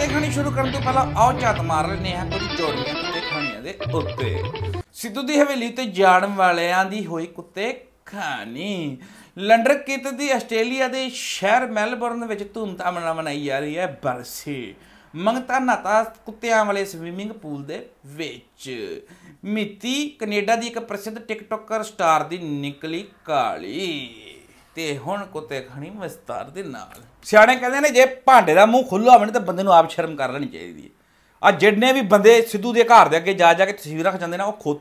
ਤੇ ਖਾਣੀ ਸ਼ੁਰੂ ਕਰਨ ਤੋਂ ਪਹਿਲਾਂ ਆਓ ਝਾਤ ਮਾਰ ਲੈਨੇ ਆ ਕੁਝ ਚੋਰੀਆਂ ਤੇ ਖਾਣੀਆਂ ਦੇ ਉੱਤੇ ਸਿੱਧੂ ਦੀ ਹਵੇਲੀ ਤੇ ਜਾਣ ਵਾਲਿਆਂ ਦੀ ਹੋਈ ਕੁੱਤੇ ਖਾਣੀ ਲੰਡਰ ਕਿਤ ਦੀ ਆਸਟ੍ਰੇਲੀਆ ਦੇ ਸ਼ਹਿਰ ਮੈਲਬੌਰਨ ਵਿੱਚ ਧੂਮਧਾਮ ਨਾਲ ਮਨਾਈ ਜਾ ਰਹੀ ਹੈ ਬਰਸੀ ਮੰਗਤਾ ਨਾਤਾ ਕੁੱਤਿਆਂ ਵਾਲੇ ਸਵਿਮਿੰਗ ਪੂਲ ਦੇ ਵਿੱਚ ਮਿੱਤੀ ਕੈਨੇਡਾ ਦੀ ਇੱਕ ਪ੍ਰਸਿੱਧ ਟਿਕਟੋਕਰ ਸਟਾਰ ਦੀ ਨਿਕਲੀ ਕਾਲੀ ਤੇ ਹੁਣ ਕੁੱਤੇ ਖਾਣੀ ਵਿਸਤਾਰ ਦੇ ਨਾਲ ਸਿਆਣੇ ਕਹਿੰਦੇ ਨੇ ਜੇ ਭਾਂਡੇ ਦਾ ਮੂੰਹ ਖੁੱਲਾ ਹੋਵੇ ਤਾਂ ਬੰਦੇ ਨੂੰ ਆਪ ਸ਼ਰਮ ਕਰ ਲੈਣੀ ਚਾਹੀਦੀ ਹੈ ਆ ਜਿੰਨੇ ਵੀ ਬੰਦੇ ਸਿੱਧੂ ਦੇ ਘਰ ਦੇ ਅੱਗੇ ਜਾ ਜਾ ਕੇ ਤਸਵੀਰਾਂ ਜਾਂਦੇ ਨੇ ਉਹ ਖੋਤ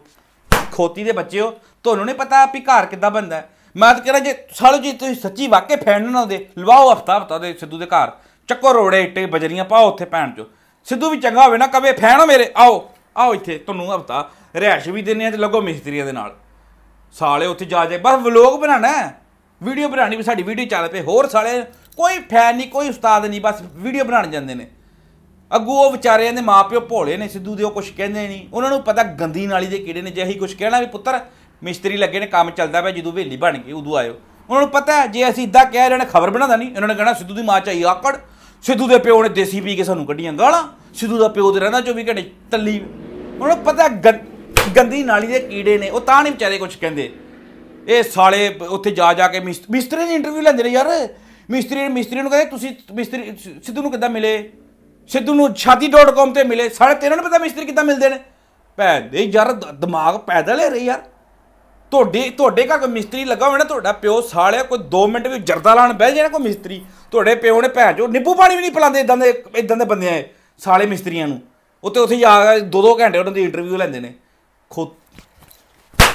ਖੋਤੀ ਦੇ ਬੱਚੇ ਹੋ ਤੁਹਾਨੂੰ ਨਹੀਂ ਪਤਾ ਵੀ ਘਰ ਕਿੱਦਾਂ ਬੰਦਾ ਮੈਂ ਤਾਂ ਕਹਿੰਦਾ ਜੇ ਸਾਲੋ ਜੀ ਤੁਸੀਂ ਸੱਚੀ ਵਾਕੇ ਫੈਨ ਨਾ ਦੇ ਲਵਾਓ ਹਫਤਾ ਹਫਤਾ ਦੇ ਸਿੱਧੂ ਦੇ ਘਰ ਚੱਕੋ ਰੋੜੇ ਇੱਟੇ ਬਜਰੀਆਂ ਪਾਓ ਉੱਥੇ ਭੈਣ ਚੋ ਸਿੱਧੂ ਵੀ ਚੰਗਾ ਹੋਵੇ ਨਾ ਕਵੇ ਫੈਨ ਮੇਰੇ ਆਓ ਆਓ ਇੱਥੇ ਤੁਹਾਨੂੰ ਹਫਤਾ ਰਿਹਾਇਸ਼ ਵੀ ਦਿੰਨੇ ਆ ਤੇ ਲੱਗੋ ਮਿਸਤਰੀਆਂ ਦੇ ਨਾਲ ਸਾਲੇ ਉੱਥੇ ਜਾ ਜਾ ਬਸ ਵਲੋਗ ਬਣਾਣਾ ਵੀਡੀਓ ਬਣਾਣੀ ਵੀ ਸਾਡੀ ਵੀਡੀਓ ਚੱਲ ਪਏ ਹੋਰ ਸਾਲੇ ਕੋਈ ਫੈਨ ਨਹੀਂ ਕੋਈ ਉਸਤਾਦ ਨਹੀਂ ਬਸ ਵੀਡੀਓ ਬਣਾਉਣ ਜਾਂਦੇ ਨੇ ਅੱਗੂ ਉਹ ਵਿਚਾਰਿਆਂ ਦੇ ਮਾਪਿਓ ਭੋਲੇ ਨੇ ਸਿੱਧੂ ਦੇ ਉਹ ਕੁਝ ਕਹਿੰਦੇ ਨਹੀਂ ਉਹਨਾਂ ਨੂੰ ਪਤਾ ਗੰਦੀ ਨਾਲੀ ਦੇ ਕੀੜੇ ਨੇ ਜੇ ਅਸੀਂ ਕੁਝ ਕਹਿਣਾ ਵੀ ਪੁੱਤਰ ਮਿਸਤਰੀ ਲੱਗੇ ਨੇ ਕੰਮ ਚੱਲਦਾ ਪਿਆ ਜਦੋਂ ਵੇਲੀ ਬਣ ਗਈ ਉਦੋਂ ਆਇਓ ਉਹਨਾਂ ਨੂੰ ਪਤਾ ਜੇ ਅਸੀਂ ਇਦਾਂ ਕਹਿ ਰਹੇ ਨੇ ਖਬਰ ਬਣਾਦਾ ਨਹੀਂ ਇਹਨਾਂ ਨੇ ਕਹਿਣਾ ਸਿੱਧੂ ਦੀ ਮਾਂ ਚਾਈ ਆਕੜ ਸਿੱਧੂ ਦੇ ਪਿਓ ਨੇ ਦੇਸੀ ਪੀ ਕੇ ਸਾਨੂੰ ਕੱਢੀਆਂ ਗਾਲਾਂ ਸਿੱਧੂ ਦਾ ਪਿਓ ਤੇ ਰਹਿੰਦਾ 24 ਘੰਟੇ ਤੱਲੀ ਉਹਨਾਂ ਨੂੰ ਪਤਾ ਗੰਦੀ ਨਾਲੀ ਦੇ ਕੀੜੇ ਨੇ ਉਹ ਤਾਂ ਨਹੀਂ ਵਿਚਾਰੇ ਕੁਝ ਕਹਿੰਦੇ ਇਹ ਸਾਲੇ ਉੱਥੇ ਜਾ ਜਾ ਕੇ ਮਿਸਤਰੀ ਦੀ ਇੰਟਰਵਿਊ ਲੈਂਦੇ ਨੇ ਯਾਰ ਮਿਸਤਰੀ ਮਿਸਤਰੀ ਨੂੰ ਕਹਿੰਦੇ ਤੁਸੀਂ ਮਿਸਤਰੀ ਸਿੱਧੂ ਨੂੰ ਕਿੱਦਾਂ ਮਿਲੇ ਸਿੱਧੂ ਨੂੰ chhati.com ਤੇ ਮਿਲੇ ਸਾਰੇ ਤੇਰੇ ਨੂੰ ਪਤਾ ਮਿਸਤਰੀ ਕਿੱਦਾਂ ਮਿਲਦੇ ਨੇ ਭੈ ਦੇ ਯਾਰ ਦਿਮਾਗ ਪੈਦਲ ਹੈ ਰਹੀ ਯਾਰ ਤੁਹਾਡੇ ਤੁਹਾਡੇ ਘਰ ਕੋਈ ਮਿਸਤਰੀ ਲੱਗਾ ਨਾ ਤੁਹਾਡਾ ਪਿਓ ਸਾਲਿਆ ਕੋਈ 2 ਮਿੰਟ ਵੀ ਜਰਦਾ ਲਾਣ ਬਹਿ ਜਾਣਾ ਕੋਈ ਮਿਸਤਰੀ ਤੁਹਾਡੇ ਪਿਓ ਨੇ ਭੈ ਜੋ ਨਿੱਬੂ ਪਾਣੀ ਵੀ ਨਹੀਂ ਪਿਲਾਉਂਦੇ ਇਦਾਂ ਦੇ ਇਦਾਂ ਦੇ ਬੰਦੇ ਆਏ ਸਾਲੇ ਮਿਸਤਰੀਆਂ ਨੂੰ ਉੱਤੇ ਉੱਥੇ ਜਾ ਕੇ 2-2 ਘੰਟੇ ਉਹਨਾਂ ਦੀ ਇੰਟਰਵਿਊ ਲੈਂਦੇ ਨੇ ਖੋ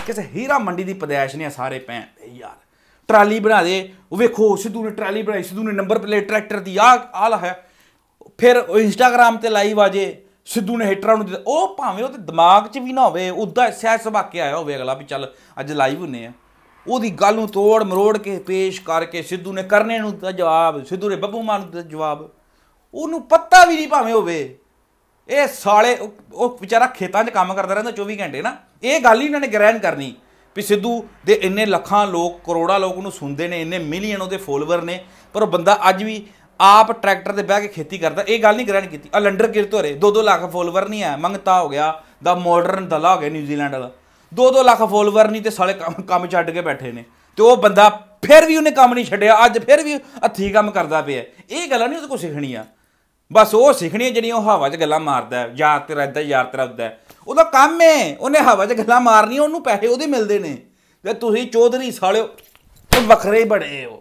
ਕਿਸੇ ਹੀਰਾ ਮੰਡੀ ਦੀ ਪਦੈਸ਼ ਨੇ ਸਾਰੇ ਭੈਣ ਟਰਾਲੀ ਬਣਾ ਦੇ ਉਹ ਵੇਖੋ ਸਿੱਧੂ ਨੇ ਟਰਾਲੀ ਬਣਾਈ ਸਿੱਧੂ ਨੇ ਨੰਬਰ ਪਲੇਟ ਟਰੈਕਟਰ ਦੀ ਆ ਆ ਲਾਇਆ ਫਿਰ ਉਹ ਇੰਸਟਾਗ੍ਰam ਤੇ ਲਾਈਵ ਆ ਜੇ ਸਿੱਧੂ ਨੇ ਹਿੱਟਰਾਂ ਨੂੰ ਉਹ ਭਾਵੇਂ ਉਹਦੇ ਦਿਮਾਗ 'ਚ ਵੀ ਨਾ ਹੋਵੇ ਉਦਾਂ ਸਹਿ ਸੁਭਾ ਕੇ ਆਇਆ ਹੋਵੇ ਅਗਲਾ ਵੀ ਚੱਲ ਅੱਜ ਲਾਈਵ ਹੁੰਨੇ ਆ ਉਹਦੀ ਗੱਲ ਨੂੰ ਤੋੜ ਮਰੋੜ ਕੇ ਪੇਸ਼ ਕਰਕੇ ਸਿੱਧੂ ਨੇ ਕਰਨੇ ਨੂੰ ਦਾ ਜਵਾਬ ਸਿੱਧੂ ਨੇ ਬੱਬੂ ਮਾਨ ਨੂੰ ਦਾ ਜਵਾਬ ਉਹਨੂੰ ਪਤਾ ਵੀ ਨਹੀਂ ਭਾਵੇਂ ਹੋਵੇ ਇਹ ਸਾਲੇ ਉਹ ਵਿਚਾਰਾ ਖੇਤਾਂ 'ਚ ਕੰਮ ਕਰਦਾ ਰਹਿੰਦਾ 24 ਘੰਟੇ ਨਾ ਇਹ ਗੱਲ ਹੀ ਇਹਨਾਂ ਨੇ ਗ੍ਰਹਿਣ ਕਰਨੀ ਵੀ ਸਿੱਧੂ ਦੇ ਇੰਨੇ ਲੱਖਾਂ ਲੋਕ ਕਰੋੜਾਂ ਲੋਕ ਉਹਨੂੰ ਸੁਣਦੇ ਨੇ ਇੰਨੇ ਮਿਲੀਅਨ ਉਹਦੇ ਫੋਲੋਅਰ ਨੇ ਪਰ ਉਹ ਬੰਦਾ ਅੱਜ ਵੀ ਆਪ ਟਰੈਕਟਰ ਤੇ ਬਹਿ ਕੇ ਖੇਤੀ ਕਰਦਾ ਇਹ ਗੱਲ ਨਹੀਂ ਗ੍ਰਹਿਣ ਕੀਤੀ ਆ ਲੰਡਰ ਕਿਰਤ ਤੋਰੇ 2-2 ਲੱਖ ਫੋਲੋਅਰ ਨਹੀਂ ਆ ਮੰਗਤਾ ਹੋ ਗਿਆ ਦਾ ਮਾਡਰਨ ਦਲਾ ਹੋ ਗਿਆ ਨਿਊਜ਼ੀਲੈਂਡ ਵਾਲਾ 2-2 ਲੱਖ ਫੋਲੋਅਰ ਨਹੀਂ ਤੇ ਸਾਲੇ ਕੰਮ ਛੱਡ ਕੇ ਬੈਠੇ ਨੇ ਤੇ ਉਹ ਬੰਦਾ ਫਿਰ ਵੀ ਉਹਨੇ ਕੰਮ ਨਹੀਂ ਛੱਡਿਆ ਅੱਜ ਫਿਰ ਵੀ ਹੱਥੀ ਕੰਮ ਕਰਦਾ ਪਿਆ ਇਹ ਗੱਲਾਂ ਨਹੀਂ ਉਹਦੇ ਸਿੱਖਣੀ ਆ ਬਸ ਉਹ ਸਿੱਖਣੀ ਜਿਹੜੀ ਉਹ ਹਵਾ 'ਚ ਗੱਲਾਂ ਮਾਰਦਾ ਯਾਰ ਤੇਰਾ ਇਦਾਂ ਯਾਰ ਤੇਰਾ ਉਦਾਂ ਉਹਦਾ ਕੰਮ ਏ ਉਹਨੇ ਹਵਾ 'ਚ ਗੱਲਾਂ ਮਾਰਨੀ ਉਹਨੂੰ ਪੈਸੇ ਉਹਦੇ ਮਿਲਦੇ ਨੇ ਤੇ ਤੁਸੀਂ ਚੌਧਰੀ ਸਾਲਿਓ ਵੱਖਰੇ ਹੀ ਬੜੇ ਹੋ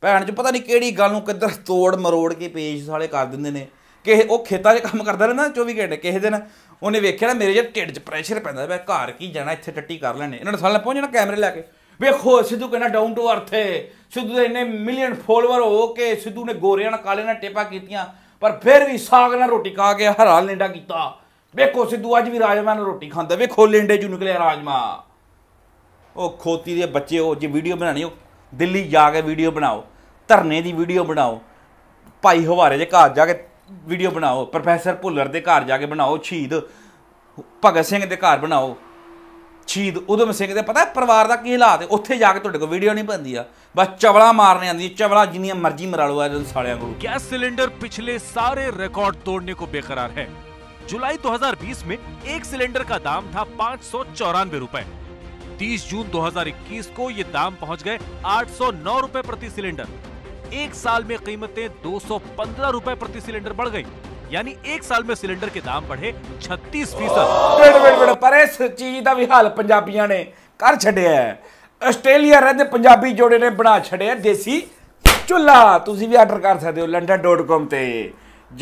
ਭੈਣ ਚ ਪਤਾ ਨਹੀਂ ਕਿਹੜੀ ਗੱਲ ਨੂੰ ਕਿੱਧਰ ਤੋੜ ਮਰੋੜ ਕੇ ਪੇਸ਼ ਸਾਲੇ ਕਰ ਦਿੰਦੇ ਨੇ ਕਿ ਉਹ ਖੇਤਾਂ 'ਚ ਕੰਮ ਕਰਦਾ ਰਹਿੰਦਾ 24 ਘੰਟੇ ਕਿਸੇ ਦਿਨ ਉਹਨੇ ਵੇਖਿਆ ਨਾ ਮੇਰੇ ਜੇ ਢਿੱਡ 'ਚ ਪ੍ਰੈਸ਼ਰ ਪੈਂਦਾ ਮੈਂ ਘਰ ਕੀ ਜਾਣਾ ਇੱਥੇ ਟੱਟੀ ਕਰ ਲੈਣੇ ਇਹਨਾਂ ਨੇ ਸਾਲੇ ਪਹੁੰਚਣਾ ਕੈਮਰੇ ਲੈ ਕੇ ਵੇਖੋ ਸਿੱਧੂ ਕਹਿੰਦਾ ਡਾਊਨ ਟੂ ਅਰਥ ਹੈ ਸਿੱਧੂ ਦੇ ਇੰਨੇ ਮਿਲੀਅਨ ਫੋਲੋਅਰ ਹੋ ਕੇ ਸਿੱਧੂ ਨੇ ਗੋਰਿਆਂ ਨਾਲ ਕਾਲੇ ਨਾਲ ਟੇਪਾ ਕੀਤੀਆਂ ਪਰ ਫਿਰ ਵੀ ਸਾਗ ਨਾਲ ਰੋਟੀ ਖਾ ਕੇ ਹਰਾ ਲੇਂਡਾ ਕੀਤਾ ਵੇਖੋ ਸਿੱਧੂ ਅੱਜ ਵੀ ਰਾਜਮਾ ਨਾਲ ਰੋਟੀ ਖਾਂਦਾ ਵੇਖੋ ਲੇਂਡੇ ਚੋਂ ਨਿਕਲਿਆ ਰਾਜਮਾ ਉਹ ਖੋਤੀ ਦੇ ਬੱਚੇ ਉਹ ਜੇ ਵੀਡੀਓ ਬਣਾਣੀ ਉਹ ਦਿੱਲੀ ਜਾ ਕੇ ਵੀਡੀਓ ਬਣਾਓ ਧਰਨੇ ਦੀ ਵੀਡੀਓ ਬਣਾਓ ਭਾਈ ਹਵਾਰੇ ਦੇ ਘਰ ਜਾ ਕੇ ਵੀਡੀਓ ਬਣਾਓ ਪ੍ਰੋਫੈਸਰ ਭੁੱਲਰ ਦੇ ਘਰ ਜਾ ਕੇ ਬਣਾਓ ਸ਼ਹੀਦ ਭਗਤ ਸਿੰਘ ਦੇ ਘਰ ਬਣਾਓ शहीद ਉਦਮ सिंह ਦੇ ਪਤਾ ਪਰਿਵਾਰ ਦਾ ਕੀ ਹਾਲਾਤ ਹੈ ਉੱਥੇ ਜਾ ਕੇ ਤੁਹਾਡੇ ਕੋਲ ਵੀਡੀਓ ਨਹੀਂ ਬਣਦੀ ਆ ਬਸ ਚਵਲਾ ਮਾਰਨੇ ਆਂਦੀ ਚਵਲਾ ਜਿੰਨੀਆਂ ਮਰਜ਼ੀ ਮਰਾ गैस सिलेंडर पिछले सारे रिकॉर्ड तोड़ने को बेकरार है जुलाई 2020 में एक सिलेंडर का दाम था पाँच सौ चौरानवे रूपए तीस जून 2021 को ये दाम पहुंच गए 809 रुपए प्रति सिलेंडर एक साल में कीमतें 215 रुपए प्रति सिलेंडर बढ़ गई ਯਾਨੀ 1 ਸਾਲ ਮੇ ਸਿਲੰਡਰ ਦੇ ਦਾਮ बढ़े 36% ਵੇਟ ਵੇਟ ਵੇਟ ਪਰ ਇਸ ਚੀਜ਼ ਦਾ ਵੀ ਹਾਲ ਪੰਜਾਬੀਆਂ ਨੇ ਕਰ ਛੱਡਿਆ ਆਸਟ੍ਰੇਲੀਆ ਰਹਿੰਦੇ ਪੰਜਾਬੀ ਜੋੜੇ ਨੇ ਬਣਾ ਛੱਡਿਆ ਦੇਸੀ ਚੁੱਲਾ ਤੁਸੀਂ ਵੀ ਆਰਡਰ ਕਰ ਸਕਦੇ ਹੋ london.com ਤੇ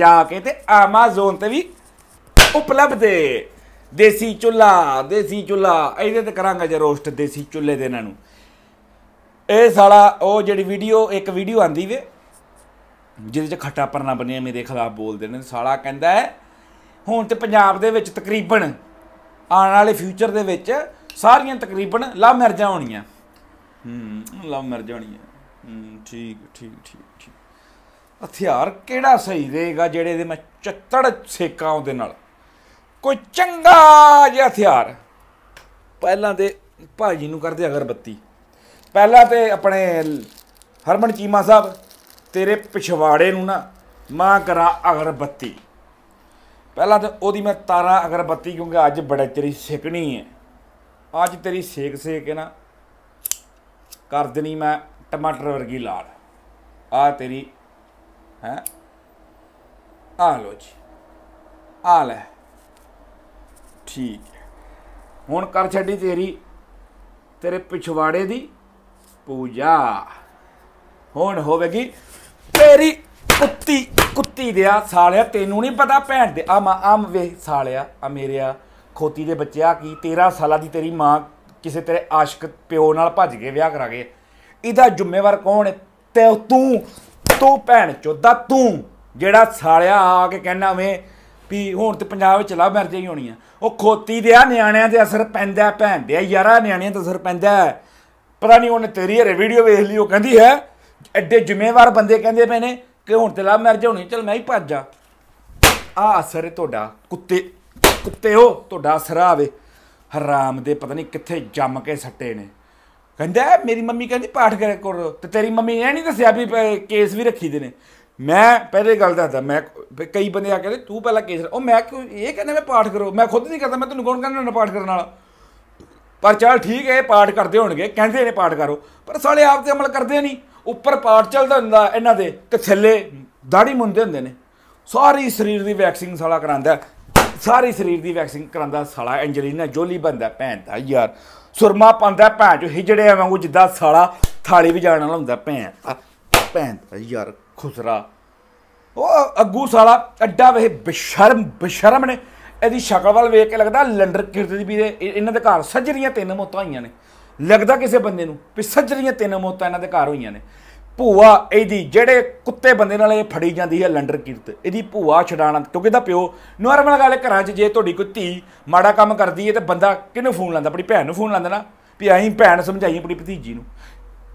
ਜਾ ਕੇ ਤੇ amazon ਤੇ ਵੀ ਉਪਲਬਧ ਹੈ ਦੇਸੀ ਚੁੱਲਾ ਦੇਸੀ ਚੁੱਲਾ ਇਹਦੇ ਤੇ ਕਰਾਂਗਾ ਜੇ ਰੋਸਟ ਦੇਸੀ ਚੁੱਲੇ ਦੇ ਇਹਨਾਂ ਨੂੰ ਇਹ ਸਾਲਾ ਉਹ ਜਿਹੜੀ ਵੀਡੀਓ ਇੱਕ ਵੀਡੀਓ ਆਂਦੀ ਵੇ ਜਿਹਦੇ 'ਚ ਖੱਟਾ ਪਰਨਾ ਬਣਿਆ ਮੇਰੇ ਖਿਲਾਫ ਬੋਲਦੇ ਨੇ ਸਾਲਾ ਕਹਿੰਦਾ ਹੁਣ ਤੇ ਪੰਜਾਬ ਦੇ ਵਿੱਚ ਤਕਰੀਬਨ ਆਉਣ ਵਾਲੇ ਫਿਊਚਰ ਦੇ ਵਿੱਚ ਸਾਰੀਆਂ ਤਕਰੀਬਨ ਲਵ ਮਰ ਹੋਣੀਆਂ ਹੂੰ ਲਵ ਮਰ ਹੋਣੀਆਂ ਹੂੰ ਠੀਕ ਠੀਕ ਠੀਕ ਠੀਕ ਹਥਿਆਰ ਕਿਹੜਾ ਸਹੀ ਰਹੇਗਾ ਜਿਹੜੇ ਦੇ ਮੈਂ ਚੱਤੜ ਸੇਕਾਂ ਉਹਦੇ ਨਾਲ ਕੋਈ ਚੰਗਾ ਜਿਹਾ ਹਥਿਆਰ ਪਹਿਲਾਂ ਤੇ ਭਾਜੀ ਨੂੰ ਕਰਦੇ ਅਗਰਬੱਤੀ ਪਹਿਲਾਂ ਤੇ ਆਪਣੇ ਹਰਮਨ ਚੀਮਾ ਸਾਹਿਬ ਤੇਰੇ ਪਿਛਵਾੜੇ ਨੂੰ ਨਾ ਮਾਂ ਕਰਾਂ ਅਗਰਬੱਤੀ ਪਹਿਲਾਂ ਤਾਂ ਉਹਦੀ ਮੈਂ ਤਾਰਾ ਅਗਰਬੱਤੀ ਕਿਉਂਕਿ ਅੱਜ ਬੜਾ ਤੇਰੀ ਸਿਕਣੀ ਹੈ ਅੱਜ ਤੇਰੀ ਸੇਕ ਸੇਕ ਹੈ ਨਾ ਕਰ ਦੇਣੀ ਮੈਂ ਟਮਾਟਰ ਵਰਗੀ ਲਾਲ ਆ ਤੇਰੀ ਹੈ ਆ ਲੋ ਜੀ ਆ ਲੈ ਠੀਕ ਹੁਣ ਕਰ ਛੱਡੀ ਤੇਰੀ ਤੇਰੇ ਪਿਛਵਾੜੇ ਦੀ ਪੂਜਾ ਹੁਣ ਹੋਵੇਗੀ ਤੇਰੀ ਕੁੱਤੀ ਕੁੱਤੀ ਦਿਆ ਸਾਲਿਆ ਤੈਨੂੰ ਨਹੀਂ ਪਤਾ ਭੈਣ ਦੇ ਆ ਮਾਂ ਆਮ ਵੇ ਸਾਲਿਆ ਆ ਮੇਰਿਆ ਖੋਤੀ ਦੇ ਬੱਚਿਆ ਕੀ 13 ਸਾਲਾਂ ਦੀ ਤੇਰੀ ਮਾਂ ਕਿਸੇ ਤੇਰੇ ਆਸ਼ਿਕ ਪਿਓ ਨਾਲ ਭੱਜ ਕੇ ਵਿਆਹ ਕਰਾ ਗਏ ਇਹਦਾ ਜ਼ਿੰਮੇਵਾਰ ਕੌਣ ਹੈ ਤੇ ਤੂੰ ਤੂੰ ਭੈਣ ਚੋਦਾ ਤੂੰ ਜਿਹੜਾ ਸਾਲਿਆ ਆ ਕੇ ਕਹਿਣਾ ਵੇ ਵੀ ਹੁਣ ਤੇ ਪੰਜਾਬ ਵਿੱਚ ਲਾ ਮਰ ਹੀ ਹੋਣੀ ਆ ਉਹ ਖੋਤੀ ਦੇ ਆ ਨਿਆਣਿਆਂ ਤੇ ਅਸਰ ਪੈਂਦਾ ਭੈਣ ਦੇ ਯਾਰਾ ਨਿਆਣਿਆਂ ਤੇ ਅਸਰ ਪੈਂਦਾ ਪਤਾ ਨਹੀਂ ਉਹਨੇ ਤੇਰੀ ਹਰੇ ਵੀਡੀਓ ਵੇਖ ਲਈ ਉਹ ਕਹਿੰਦੀ ਹੈ ਐਡੇ ਜ਼ਿੰਮੇਵਾਰ ਬੰਦੇ ਕਹਿੰਦੇ ਪਏ ਨੇ ਕਿ ਹੁਣ ਤੇ ਲਾ ਮਰਜ ਹੋਣੀ ਚਲ ਮੈਂ ਹੀ ਭੱਜ ਜਾ ਆ ਅਸਰ ਤੁਹਾਡਾ ਕੁੱਤੇ ਕੁੱਤੇ ਹੋ ਤੁਹਾਡਾ ਅਸਰ ਆਵੇ ਹਰਾਮ ਦੇ ਪਤਾ ਨਹੀਂ ਕਿੱਥੇ ਜੰਮ ਕੇ ਸੱਟੇ ਨੇ ਕਹਿੰਦਾ ਮੇਰੀ ਮੰਮੀ ਕਹਿੰਦੀ ਪਾਠ ਕਰਿਆ ਕਰ ਤੇ ਤੇਰੀ ਮੰਮੀ ਇਹ ਨਹੀਂ ਦੱਸਿਆ ਵੀ ਕੇਸ ਵੀ ਰੱਖੀ ਦੇ ਨੇ ਮੈਂ ਪਹਿਲੇ ਗੱਲ ਦੱਸਦਾ ਮੈਂ ਕਈ ਬੰਦੇ ਆ ਕਹਿੰਦੇ ਤੂੰ ਪਹਿਲਾਂ ਕੇਸ ਉਹ ਮੈਂ ਕਿਉਂ ਇਹ ਕਹਿੰਦਾ ਮੈਂ ਪਾਠ ਕਰੋ ਮੈਂ ਖੁਦ ਨਹੀਂ ਕਰਦਾ ਮੈਂ ਤੈਨੂੰ ਕੌਣ ਕਹਿੰਦਾ ਨਾ ਪਾਠ ਕਰਨ ਵਾਲਾ ਪਰ ਚਲ ਠੀਕ ਹੈ ਪਾਠ ਕਰਦੇ ਹੋਣਗੇ ਕਹਿੰਦੇ ਨੇ ਪਾਠ ਕਰੋ ਪਰ ਸਾਲੇ ਆਪ ਤੇ ਅਮਲ ਕਰਦੇ ਨਹੀਂ ਉੱਪਰ ਪਾਰਟ ਚੱਲਦਾ ਹੁੰਦਾ ਇਹਨਾਂ ਦੇ ਤੇ ਥੱਲੇ ਦਾੜੀ ਮੁੰਦੇ ਹੁੰਦੇ ਨੇ ਸਾਰੀ ਸਰੀਰ ਦੀ ਵੈਕਸਿੰਗ ਸਾਲਾ ਕਰਾਂਦਾ ਸਾਰੀ ਸਰੀਰ ਦੀ ਵੈਕਸਿੰਗ ਕਰਾਂਦਾ ਸਾਲਾ ਐਂਜਲੀਨਾ ਜੋਲੀ ਬੰਦਾ ਭੈਣ ਦਾ ਯਾਰ ਸੁਰਮਾ ਪਾਉਂਦਾ ਭੈਣ ਜੋ ਆ ਵਾਂਗੂ ਜਿੱਦਾਂ ਸਾਲਾ ਥਾਲੀ ਵੀ ਜਾਣ ਵਾਲਾ ਹੁੰਦਾ ਭੈਣ ਦਾ ਭੈਣ ਦਾ ਯਾਰ ਖੁਸਰਾ ਉਹ ਅੱਗੂ ਸਾਲਾ ਅੱਡਾ ਵੇ ਬਿਸ਼ਰਮ ਬਿਸ਼ਰਮ ਨੇ ਇਹਦੀ ਸ਼ਕਲ ਵੱਲ ਵੇਖ ਕੇ ਲੱਗਦਾ ਲੰਡਰ ਕਿਰਤ ਦੀ ਵੀ ਇਹਨਾਂ ਦੇ ਘਰ ਸੱਜਰੀਆਂ ਤਿੰਨ ਮੌਤਾਂ ਆਈਆਂ ਨੇ ਲੱਗਦਾ ਕਿਸੇ ਬੰਦੇ ਨੂੰ ਵੀ ਸੱਜਰੀਆਂ ਤਿੰਨ ਮੌਤਾਂ ਇਹਨਾਂ ਦੇ ਘਰ ਹੋਈਆਂ ਨੇ ਭੂਆ ਇਹਦੀ ਜਿਹੜੇ ਕੁੱਤੇ ਬੰਦੇ ਨਾਲ ਇਹ ਫੜੀ ਜਾਂਦੀ ਹੈ ਲੰਡਰ ਕੀਰਤ ਇਹਦੀ ਭੂਆ ਛਡਾਣਾ ਕਿਉਂਕਿ ਇਹਦਾ ਪਿਓ ਨਾਰਮਲ ਗੱਲ ਘਰਾਂ 'ਚ ਜੇ ਤੁਹਾਡੀ ਕੋਈ ਧੀ ਮਾੜਾ ਕੰਮ ਕਰਦੀ ਹੈ ਤੇ ਬੰਦਾ ਕਿਹਨੂੰ ਫੋਨ ਲਾਉਂਦਾ ਆਪਣੀ ਭੈਣ ਨੂੰ ਫੋਨ ਲਾਉਂਦਾ ਨਾ ਵੀ ਆਹੀ ਭੈਣ ਸਮਝਾਈ ਆਪਣੀ ਭਤੀਜੀ ਨੂੰ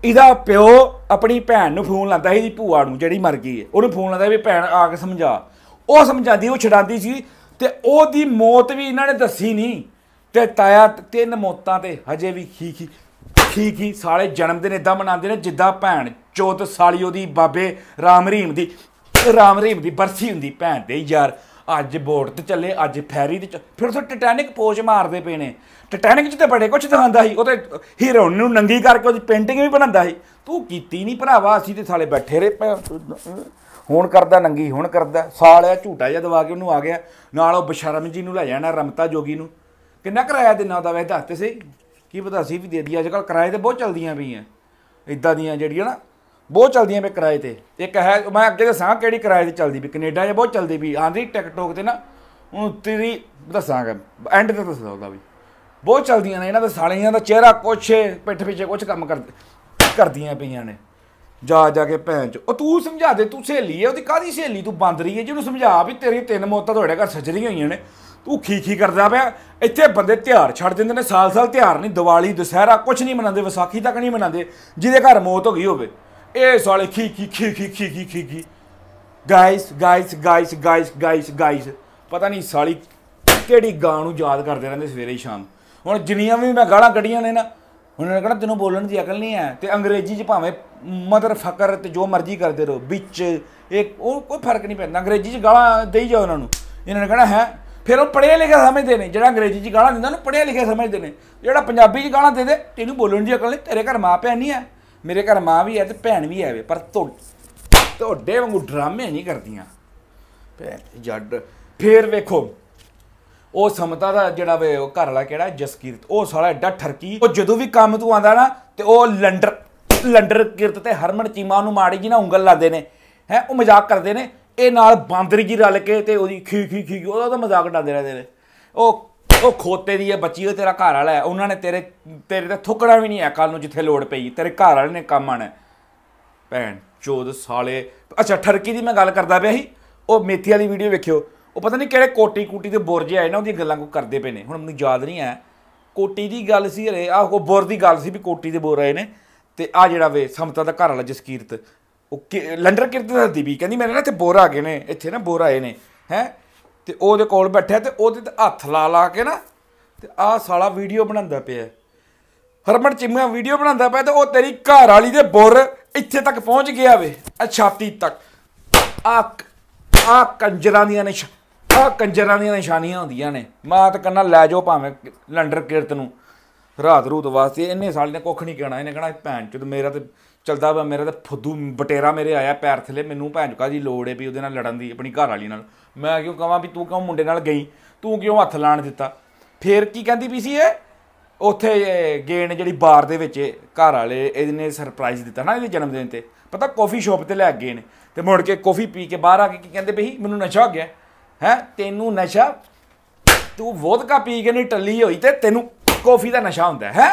ਇਹਦਾ ਪਿਓ ਆਪਣੀ ਭੈਣ ਨੂੰ ਫੋਨ ਲਾਉਂਦਾ ਸੀ ਇਹਦੀ ਭੂਆ ਨੂੰ ਜਿਹੜੀ ਮਰ ਗਈ ਹੈ ਉਹਨੂੰ ਫੋਨ ਲਾਉਂਦਾ ਵੀ ਭੈਣ ਆ ਕੇ ਸਮਝਾ ਉਹ ਸਮਝਾਉਂਦੀ ਉਹ ਛਡਾਉਂਦੀ ਸੀ ਤੇ ਉਹਦੀ ਮੌਤ ਵੀ ਇਹਨਾਂ ਨੇ ਦੱਸੀ ਨਹੀਂ ਤੇ ਤਾਇਆ ਤਿੰਨ ਮੋਤਾਂ ਤੇ ਹਜੇ ਵੀ ਖੀ ਖੀ ਖੀ ਖੀ ਸਾਲੇ ਜਨਮ ਦਿਨ ਇਦਾਂ ਮਨਾਉਂਦੇ ਨੇ ਜਿੱਦਾਂ ਭੈਣ ਚੋਤ ਸਾਲੀ ਉਹਦੀ ਬਾਬੇ ਰਾਮ ਰਹੀਮ ਦੀ ਰਾਮ ਰਹੀਮ ਦੀ ਬਰਸੀ ਹੁੰਦੀ ਭੈਣ ਦੇ ਯਾਰ ਅੱਜ ਬੋਟ ਤੇ ਚੱਲੇ ਅੱਜ ਫੈਰੀ ਤੇ ਫਿਰ ਉਹ ਟਿਟੈਨਿਕ ਪੋਜ ਮਾਰਦੇ ਪਏ ਨੇ ਟਿਟੈਨਿਕ 'ਚ ਤੇ ਬੜੇ ਕੁਝ ਦਿਖਾਉਂਦਾ ਸੀ ਉਹ ਤੇ ਹੀਰੋਇਨ ਨੂੰ ਨੰਗੀ ਕਰਕੇ ਉਹਦੀ ਪੇਂਟਿੰਗ ਵੀ ਬਣਾਉਂਦਾ ਸੀ ਤੂੰ ਕੀਤੀ ਨਹੀਂ ਭਰਾਵਾ ਅਸੀਂ ਤੇ ਸਾਲੇ ਬੈਠੇ ਰਹੇ ਹੁਣ ਕਰਦਾ ਨੰਗੀ ਹੁਣ ਕਰਦਾ ਸਾਲਿਆ ਝੂਟਾ ਜਿਹਾ ਦਵਾ ਕੇ ਉਹਨੂੰ ਆ ਗਿਆ ਨਾਲ ਉਹ ਬਸ਼ਰਮ ਜੀ ਨੂੰ ਲੈ ਜਾਣਾ ਰਮਤਾ ਜੋਗੀ ਨੂੰ ਕਿੰਨਾ ਕਿਰਾਇਆ ਦਿੰਨਾ ਉਹਦਾ ਵੈਸੇ ਦੱਸਤੇ ਸਹੀ ਕੀ ਪਤਾ ਸੀ ਵੀ ਦੇ ਦਈ ਅੱਜ ਕੱਲ ਕਿਰਾਏ ਤੇ ਬਹੁਤ ਚਲਦੀਆਂ ਪਈਆਂ ਇਦਾਂ ਦੀਆਂ ਜਿਹੜੀਆਂ ਨਾ ਬਹੁਤ ਚਲਦੀਆਂ ਪਈ ਕਿਰਾਏ ਤੇ ਇੱਕ ਹੈ ਮੈਂ ਅੱਗੇ ਦੱਸਾਂ ਕਿਹੜੀ ਕਿਰਾਏ ਤੇ ਚਲਦੀ ਵੀ ਕੈਨੇਡਾ 'ਚ ਬਹੁਤ ਚਲਦੀ ਵੀ ਆਂਦੀ ਟਿਕਟੋਕ ਤੇ ਨਾ ਉਹ ਤੇਰੀ ਦੱਸਾਂਗਾ ਐਂਡ ਤੇ ਦੱਸਦਾ ਉਹਦਾ ਵੀ ਬਹੁਤ ਚਲਦੀਆਂ ਨੇ ਇਹਨਾਂ ਦੇ ਸਾਲੀਆਂ ਦਾ ਚਿਹਰਾ ਕੁਛ ਪਿੱਠ ਪਿੱਛੇ ਕੁਛ ਕੰਮ ਕਰਦੇ ਕਰਦੀਆਂ ਪਈਆਂ ਨੇ ਜਾ ਜਾ ਕੇ ਭੈਣ ਚ ਉਹ ਤੂੰ ਸਮਝਾ ਦੇ ਤੂੰ ਸਹੇਲੀ ਹੈ ਉਹਦੀ ਕਾਦੀ ਸਹੇਲੀ ਤੂੰ ਬੰਦ ਰਹੀ ਹੈ ਜਿਹਨੂੰ ਸਮਝਾ ਵੀ ਤੇਰੀ ਤਿੰਨ ਮੋਤਾ ਤੁਹਾਡੇ ਘਰ ਸਜਰੀਆਂ ਹੋਈਆਂ ਨੇ ਤੂੰ ਖੀ ਖੀ ਕਰਦਾ ਪਿਆ ਇੱਥੇ ਬੰਦੇ ਤਿਹਾਰ ਛੱਡ ਦਿੰਦੇ ਨੇ ਸਾਲ-ਸਾਲ ਤਿਹਾਰ ਨਹੀਂ ਦੀਵਾਲੀ ਦੁਸਹਿਰਾ ਕੁਝ ਨਹੀਂ ਮਨਾਉਂਦੇ ਵਿਸਾਖੀ ਤੱਕ ਨਹੀਂ ਮਨਾਉਂਦੇ ਜਿਹਦੇ ਘਰ ਮੌਤ ਹੋ ਗਈ ਹੋਵੇ ਇਹ ਸਾਲੇ ਖੀ ਖੀ ਖੀ ਖੀ ਖੀ ਖੀ ਖੀ ਖੀ guys guys guys guys guys guys ਪਤਾ ਨਹੀਂ ਸਾਲੀ ਕਿਹੜੀ ਗਾਂ ਨੂੰ ਯਾਦ ਕਰਦੇ ਰਹਿੰਦੇ ਸਵੇਰੇ ਸ਼ਾਮ ਹੁਣ ਜਿੰਨੀਆਂ ਵੀ ਮੈਂ ਗਾਲਾਂ ਕੱਢੀਆਂ ਨੇ ਨਾ ਹੁਣ ਨੇ ਕਿਹਾ ਤੈਨੂੰ ਬੋਲਣ ਦੀ ਅਕਲ ਨਹੀਂ ਹੈ ਤੇ ਅੰਗਰੇਜ਼ੀ 'ਚ ਭਾਵੇਂ ਮਦਰ ਫਕਰ ਤੇ ਜੋ ਮਰਜ਼ੀ ਕਰਦੇ ਰਹੋ ਵਿੱਚ ਇੱਕ ਉਹ ਕੋਈ ਫਰਕ ਨਹੀਂ ਪੈਂਦਾ ਅੰਗਰੇਜ਼ੀ 'ਚ ਗਾਲਾਂ ਦੇਈ ਜਾਓ ਉਹਨਾਂ ਨੂੰ ਇਹਨਾਂ ਨੇ ਕਿਹਾ ਹੈ ਫਿਰ ਉਹ ਪੜ੍ਹਿਆ ਲਿਖਿਆ ਸਮਝਦੇ ਨੇ ਜਿਹੜਾ ਅੰਗਰੇਜ਼ੀ 'ਚ ਗਾਲਾਂ ਦਿੰਦਾ ਉਹਨੂੰ ਪੜ੍ਹਿਆ ਲਿਖਿਆ ਸਮਝਦੇ ਨੇ ਜਿਹੜਾ ਪੰਜਾਬੀ 'ਚ ਗਾਲਾਂ ਦੇ ਤੈਨੂੰ ਬੋਲਣ ਦੀ ਅਕਲ ਨਹੀਂ ਤੇਰੇ ਘਰ ਮਾਂ ਪਿਆ ਨਹੀਂ ਹੈ ਮੇਰੇ ਘਰ ਮਾਂ ਵੀ ਹੈ ਤੇ ਭੈਣ ਵੀ ਹੈ ਪਰ ਤੁਹਾਡੇ ਵਾਂਗੂ ਡਰਾਮੇ ਨਹੀਂ ਕਰਦੀਆਂ ਭੈਣ ਜੱਡ ਫੇਰ ਵੇਖੋ ਉਹ ਸਮਤਾ ਦਾ ਜਿਹੜਾ ਵੇ ਉਹ ਘਰ ਵਾਲਾ ਕਿਹੜਾ ਜਸਕੀਰਤ ਉਹ ਸਾਲਾ ਐਡਾ ਠਰਕੀ ਉਹ ਜਦੋਂ ਵੀ ਕੰਮ ਤੋਂ ਆਂਦਾ ਨਾ ਤੇ ਉਹ ਲੰਡਰ ਲੰਡਰ ਕਿਰਤ ਤੇ ਹਰਮਨ ਚੀਮਾ ਨੂੰ ਮਾੜੀ ਜੀ ਨਾ ਉਂਗਲ ਲਾਦੇ ਨੇ ਹੈ ਉਹ ਮਜ਼ਾਕ ਕਰਦੇ ਨੇ ਇਹ ਨਾਲ ਬਾਂਦਰ ਜੀ ਰਲ ਕੇ ਤੇ ਉਹਦੀ ਖੀ ਖੀ ਖੀ ਉਹਦਾ ਤਾਂ ਮਜ਼ਾਕ ਡਾਂਦੇ ਰਹਿੰਦੇ ਨੇ ਉਹ ਉਹ ਖੋਤੇ ਦੀ ਹੈ ਬੱਚੀ ਉਹ ਤੇਰਾ ਘਰ ਵਾਲਾ ਹੈ ਉਹਨਾਂ ਨੇ ਤੇਰੇ ਤੇਰੇ ਤੇ ਥੁੱਕਣਾ ਵੀ ਨਹੀਂ ਆ ਕੱਲ ਨੂੰ ਜਿੱਥੇ ਲੋੜ ਪਈ ਤੇਰੇ ਘਰ ਵਾਲੇ ਨੇ ਕੰਮ ਆਣਾ ਭੈਣ ਚੋਦ ਸਾਲੇ ਅੱਛਾ ਠਰਕੀ ਦੀ ਮੈਂ ਗੱਲ ਕਰਦਾ ਪਿਆ ਸੀ ਉਹ ਮੇਥੀ ਵਾਲੀ ਵੀਡੀਓ ਵੇਖਿਓ ਉਹ ਪਤਾ ਨਹੀਂ ਕਿਹੜੇ ਕੋਟੀ ਕੂਟੀ ਦੇ ਬੁਰਜੇ ਆਏ ਨਾ ਉਹਦੀਆਂ ਗੱਲਾਂ ਕੋ ਕਰਦੇ ਪਏ ਨੇ ਹੁਣ ਮੈਨੂੰ ਯਾਦ ਨਹੀਂ ਆ ਕੋਟੀ ਦੀ ਗੱਲ ਸੀ ਹਰੇ ਆਹ ਕੋ ਬੁਰ ਦੀ ਗੱਲ ਸੀ ਵੀ ਕੋਟੀ ਦੇ ਬੋਲ ਰਹੇ ਨੇ ਤੇ ਆ ਜਿਹੜਾ ਵੇ ਸਮਤਾ ਦਾ ਘਰ ਵਾਲਾ ਜਸਕੀਰਤ ਉਹ ਲੰਡਰ ਕਿਰਤ ਦੱਸਦੀ ਵੀ ਕਹਿੰਦੀ ਮੇਰੇ ਨਾਲ ਇੱਥੇ ਬੋਰ ਆ ਗਏ ਨੇ ਇੱਥੇ ਨਾ ਬੋਰ ਆਏ ਨੇ ਹੈ ਤੇ ਉਹਦੇ ਕੋਲ ਬੈਠਿਆ ਤੇ ਉਹਦੇ ਤੇ ਹੱਥ ਲਾ ਲਾ ਕੇ ਨਾ ਤੇ ਆਹ ਸਾਲਾ ਵੀਡੀਓ ਬਣਾਉਂਦਾ ਪਿਆ ਹਰਮਨ ਚਿੰਮਾ ਵੀਡੀਓ ਬਣਾਉਂਦਾ ਪਿਆ ਤੇ ਉਹ ਤੇਰੀ ਘਰ ਵਾਲੀ ਦੇ ਬੁਰ ਇੱਥੇ ਤੱਕ ਪਹੁੰਚ ਗਿਆ ਵੇ ਆ ਛਾਤੀ ਤੱਕ ਆ ਆ ਕੰਜਰਾਂ ਦੀਆਂ ਨਿਸ਼ਾਨ ਆ ਕੰਜਰਾਂ ਦੀਆਂ ਨਿਸ਼ਾਨੀਆਂ ਹੁੰਦੀਆਂ ਨੇ ਮਾਤ ਕੰਨਾ ਲੈ ਜਾਓ ਭਾਵੇਂ ਲੰਡਰ ਕਿਰਤ ਨੂੰ ਰਾਤ ਰੂਤ ਵਾਸਤੇ ਇੰਨੇ ਸਾਲ ਨੇ ਕੁੱਖ ਨਹੀਂ ਕਹਿਣਾ ਇਹਨੇ ਕਹਿਣਾ ਭੈਣ ਚੋ ਮੇਰਾ ਤੇ ਚਲਦਾ ਵਾ ਮੇਰੇ ਤਾਂ ਫੁੱਦੂ ਬਟੇਰਾ ਮੇਰੇ ਆਇਆ ਪੈਰ ਥਲੇ ਮੈਨੂੰ ਭੈਂਚਕਾ ਦੀ ਲੋੜ ਏ ਵੀ ਉਹਦੇ ਨਾਲ ਲੜਨ ਦੀ ਆਪਣੀ ਘਰ ਵਾਲੀ ਨਾਲ ਮੈਂ ਕਿਉਂ ਕਹਾਂ ਵੀ ਤੂੰ ਕਿਉਂ ਮੁੰਡੇ ਨਾਲ ਗਈ ਤੂੰ ਕਿਉਂ ਹੱਥ ਲਾਣ ਦਿੱਤਾ ਫੇਰ ਕੀ ਕਹਿੰਦੀ ਪਈ ਸੀ ਇਹ ਉੱਥੇ ਗੇਣ ਜਿਹੜੀ ਬਾਰ ਦੇ ਵਿੱਚ ਘਰ ਵਾਲੇ ਇਹਨੇ ਸਰਪ੍ਰਾਈਜ਼ ਦਿੱਤਾ ਨਾ ਇਹਦੇ ਜਨਮ ਦਿਨ ਤੇ ਪਤਾ ਕਾਫੀ ਸ਼ਾਪ ਤੇ ਲੈ ਗਏ ਨੇ ਤੇ ਮੁੜ ਕੇ ਕਾਫੀ ਪੀ ਕੇ ਬਾਹਰ ਆ ਕੇ ਕੀ ਕਹਿੰਦੇ ਪਈ ਮੈਨੂੰ ਨਸ਼ਾ ਹੋ ਗਿਆ ਹੈ ਤੈਨੂੰ ਨਸ਼ਾ ਤੂੰ ਵੋਦਕਾ ਪੀ ਕੇ ਨਹੀਂ ਟੱਲੀ ਹੋਈ ਤੇ ਤੈਨੂੰ ਕਾਫੀ ਦਾ ਨਸ਼ਾ ਹੁੰਦਾ ਹੈ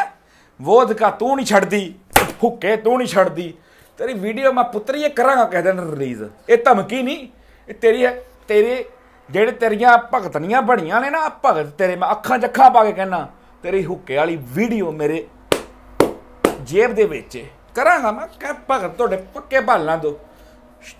ਵੋਦਕਾ ਤੂੰ ਨਹੀਂ ਛੱਡਦੀ ਹੁੱਕੇ ਤੂੰ ਨਹੀਂ ਛੱਡਦੀ ਤੇਰੀ ਵੀਡੀਓ ਮੈਂ ਪੁੱਤਰੀਏ ਕਰਾਂਗਾ ਕਹਿ ਦੇਣ ਰਿਲੀਜ਼ ਇਹ ਧਮਕੀ ਨਹੀਂ ਇਹ ਤੇਰੀ ਹੈ ਤੇਰੇ ਜਿਹੜੇ ਤੇਰੀਆਂ ਭਗਤਨੀਆਂ ਬਣੀਆਂ ਨੇ ਨਾ ਭਗਤ ਤੇਰੇ ਮੈਂ ਅੱਖਾਂ ਜੱਖਾਂ ਪਾ ਕੇ ਕਹਿਣਾ ਤੇਰੀ ਹੁੱਕੇ ਵਾਲੀ ਵੀਡੀਓ ਮੇਰੇ ਜੇਬ ਦੇ ਵਿੱਚ ਕਰਾਂਗਾ ਮੈਂ ਕਹ ਭਗਤ ਤੁਹਾਡੇ ਪੱਕੇ ਭਾਲਾਂ ਦੋ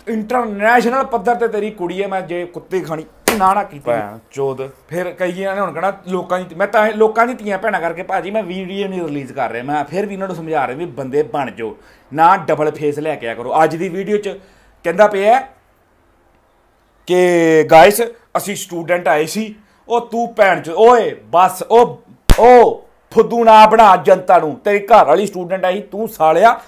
ਇੰਟਰਨੈਸ਼ਨਲ ਪੱਧਰ ਤੇ ਤੇਰੀ ਕੁੜੀ ਹੈ ਮੈਂ ਜੇ ਕੁੱਤੇ ਖਾਣੀ ਨਾ ਕੀਤੀ ਭੈਣ ਚੋਦ ਫਿਰ ਕਈਆਂ ਨੇ ਹੁਣ ਕਹਣਾ ਲੋਕਾਂ ਦੀ ਮੈਂ ਤਾਂ ਲੋਕਾਂ ਦੀ ਧੀਆਂ ਭੈਣਾ ਕਰਕੇ ਭਾਜੀ ਮੈਂ ਵੀਡੀਓ ਨਹੀਂ ਰਿਲੀਜ਼ ਕਰ ਰਿਹਾ ਮੈਂ ਫਿਰ ਵੀ ਇਹਨਾਂ ਨੂੰ ਸਮਝਾ ਰਿਹਾ ਵੀ ਬੰਦੇ ਬਣ ਜਾਓ ਨਾ ਡਬਲ ਫੇਸ ਲੈ ਕੇ ਆ ਕਰੋ ਅੱਜ ਦੀ ਵੀਡੀਓ 'ਚ ਕਹਿੰਦਾ ਪਿਆ ਕਿ ਗਾਇਸ ਅਸੀਂ ਸਟੂਡੈਂਟ ਆਏ ਸੀ ਉਹ ਤੂੰ ਭੈਣ ਚ ਓਏ ਬਸ ਉਹ ਉਹ ਫੁੱਦੂ ਨਾ ਬਣਾ ਜਨਤਾ ਨੂੰ ਤੇਰੇ ਘਰ ਵਾਲੀ ਸਟੂਡੈਂਟ ਆਈ ਤੂੰ ਸਾਲਿਆ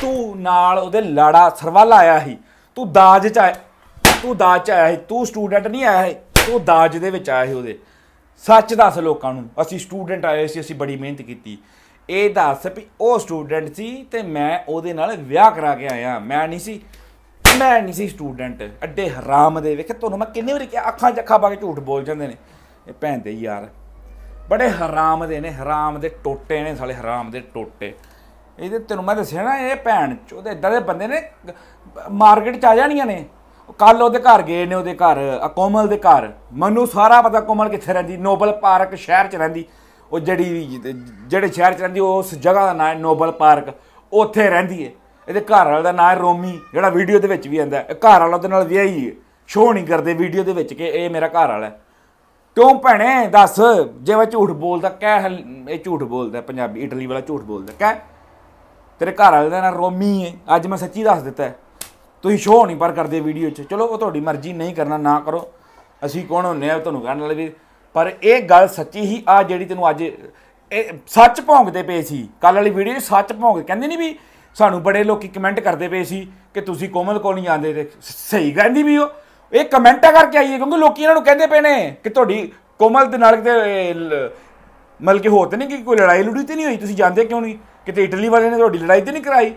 ਤੂੰ ਨਾਲ ਉਹਦੇ ਲਾੜਾ ਸਰਵਾਲਾ ਆਇਆ ਸੀ ਤੂੰ ਦਾਜ ਚ ਆਇਆ ਤੂੰ ਦਾਜ ਚ ਆਇਆ ਸੀ ਤੂੰ ਸਟੂਡੈਂਟ ਨਹੀਂ ਆਇਆ ਸੀ ਤੂੰ ਦਾਜ ਦੇ ਵਿੱਚ ਆਇਆ ਸੀ ਉਹਦੇ ਸੱਚ ਦੱਸ ਲੋਕਾਂ ਨੂੰ ਅਸੀਂ ਸਟੂਡੈਂਟ ਆਏ ਸੀ ਅਸੀਂ ਬੜੀ ਮਿਹਨਤ ਕੀਤੀ ਇਹ ਦੱਸ ਵੀ ਉਹ ਸਟੂਡੈਂਟ ਸੀ ਤੇ ਮੈਂ ਉਹਦੇ ਨਾਲ ਵਿਆਹ ਕਰਾ ਕੇ ਆਇਆ ਮੈਂ ਨਹੀਂ ਸੀ ਮੈਂ ਨਹੀਂ ਸੀ ਸਟੂਡੈਂਟ ਅੱਡੇ ਹਰਾਮ ਦੇ ਵੇਖ ਤੁਹਾਨੂੰ ਮੈਂ ਕਿੰਨੇ ਵਾਰੀ ਕਿਹਾ ਅੱਖਾਂ ਚੱਖਾਂ ਪਾ ਕੇ ਝੂਠ ਬੋਲ ਜਾਂਦੇ ਨੇ ਇਹ ਭੈਣ ਦੇ ਯਾਰ ਬੜੇ ਹਰਾਮ ਦੇ ਨੇ ਹਰਾਮ ਦੇ ਟੋਟੇ ਨੇ ਸਾਲੇ ਹਰਾਮ ਦੇ ਟੋਟੇ ਇਹਦੇ ਤੈਨੂੰ ਮੈਂ ਦੱਸਿਆ ਨਾ ਇਹ ਭੈਣ ਉਹਦੇ ਇਦਾਂ ਦੇ ਬੰਦੇ ਨੇ ਮਾਰਕੀਟ ਚ ਆ ਜਾਣੀਆਂ ਨੇ ਕੱਲ ਉਹਦੇ ਘਰ ਗਏ ਨੇ ਉਹਦੇ ਘਰ ਕੋਮਲ ਦੇ ਘਰ ਮੈਨੂੰ ਸਾਰਾ ਪਤਾ ਕੋਮਲ ਕਿੱਥੇ ਰਹਿੰਦੀ ਨੋਬਲ ਪਾਰਕ ਸ਼ਹਿਰ 'ਚ ਰਹਿੰਦੀ ਉਹ ਜਿਹੜੀ ਜਿਹੜੇ ਸ਼ਹਿਰ 'ਚ ਰਹਿੰਦੀ ਉਸ ਜਗ੍ਹਾ ਦਾ ਨਾਮ ਨੋਬਲ ਪਾਰਕ ਉੱਥੇ ਰਹਿੰਦੀ ਹੈ ਇਹਦੇ ਘਰ ਵਾਲੇ ਦਾ ਨਾਮ ਰੋਮੀ ਜਿਹੜਾ ਵੀਡੀਓ ਦੇ ਵਿੱਚ ਵੀ ਆਂਦਾ ਘਰ ਵਾਲਾ ਉਹਦੇ ਨਾਲ ਵਿਆਹੀ ਹੈ ਸ਼ੋਅ ਨਹੀਂ ਕਰਦੇ ਵੀਡੀਓ ਦੇ ਵਿੱਚ ਕਿ ਇਹ ਮੇਰਾ ਘਰ ਵਾਲਾ ਕਿਉਂ ਭੈਣੇ ਦੱਸ ਜੇ ਮੈਂ ਝੂਠ ਬੋਲਦਾ ਕਹਿ ਇਹ ਝੂਠ ਬੋਲਦਾ ਪੰਜਾਬੀ ਇਟਲੀ ਵਾਲਾ ਝੂਠ ਬੋਲਦਾ ਕਹਿ ਤੇਰੇ ਘਰ ਵਾਲੇ ਦਾ ਨਾਮ ਰੋਮੀ ਹੈ ਅੱਜ ਮੈਂ ਸੱਚੀ ਦੱਸ ਦਿੱਤਾ ਤੁਸੀਂ ਸ਼ੋਅ ਨਹੀਂ ਪਰ ਕਰਦੇ ਵੀਡੀਓ 'ਚ ਚਲੋ ਉਹ ਤੁਹਾਡੀ ਮਰਜ਼ੀ ਨਹੀਂ ਕਰਨਾ ਨਾ ਕਰੋ ਅਸੀਂ ਕੌਣ ਹੁੰਨੇ ਆ ਤੁਹਾਨੂੰ ਕਹਿਣ ਵਾਲੇ ਵੀ ਪਰ ਇਹ ਗੱਲ ਸੱਚੀ ਹੀ ਆ ਜਿਹੜੀ ਤੈਨੂੰ ਅੱਜ ਇਹ ਸੱਚ ਭੌਂਕਦੇ ਪਏ ਸੀ ਕੱਲ ਵਾਲੀ ਵੀਡੀਓ ਸੱਚ ਭੌਂਕ ਕਹਿੰਦੇ ਨਹੀਂ ਵੀ ਸਾਨੂੰ ਬੜੇ ਲੋਕੀ ਕਮੈਂਟ ਕਰਦੇ ਪਏ ਸੀ ਕਿ ਤੁਸੀਂ ਕੋਮਲ ਕੋਲ ਨਹੀਂ ਆਂਦੇ ਤੇ ਸਹੀ ਕਹਿੰਦੀ ਵੀ ਉਹ ਇਹ ਕਮੈਂਟਾਂ ਕਰਕੇ ਆਈ ਹੈ ਕਿਉਂਕਿ ਲੋਕੀ ਇਹਨਾਂ ਨੂੰ ਕਹਿੰਦੇ ਪਏ ਨੇ ਕਿ ਤੁਹਾਡੀ ਕੋਮਲ ਦੇ ਨਾਲ ਕਿਤੇ ਮਤਲਬ ਹੋਤ ਨਹੀਂ ਕਿ ਕੋਈ ਲੜਾਈ ਲੜੀ ਤੇ ਨਹੀਂ ਹੋਈ ਤੁਸੀਂ ਜਾਣਦੇ ਕਿਉਂ ਨਹੀਂ ਕਿਤੇ ਇਟਲੀ ਵਾਲੇ ਨੇ ਤੁਹਾਡੀ ਲੜਾਈ ਤੇ ਨਹੀਂ ਕਰਾਈ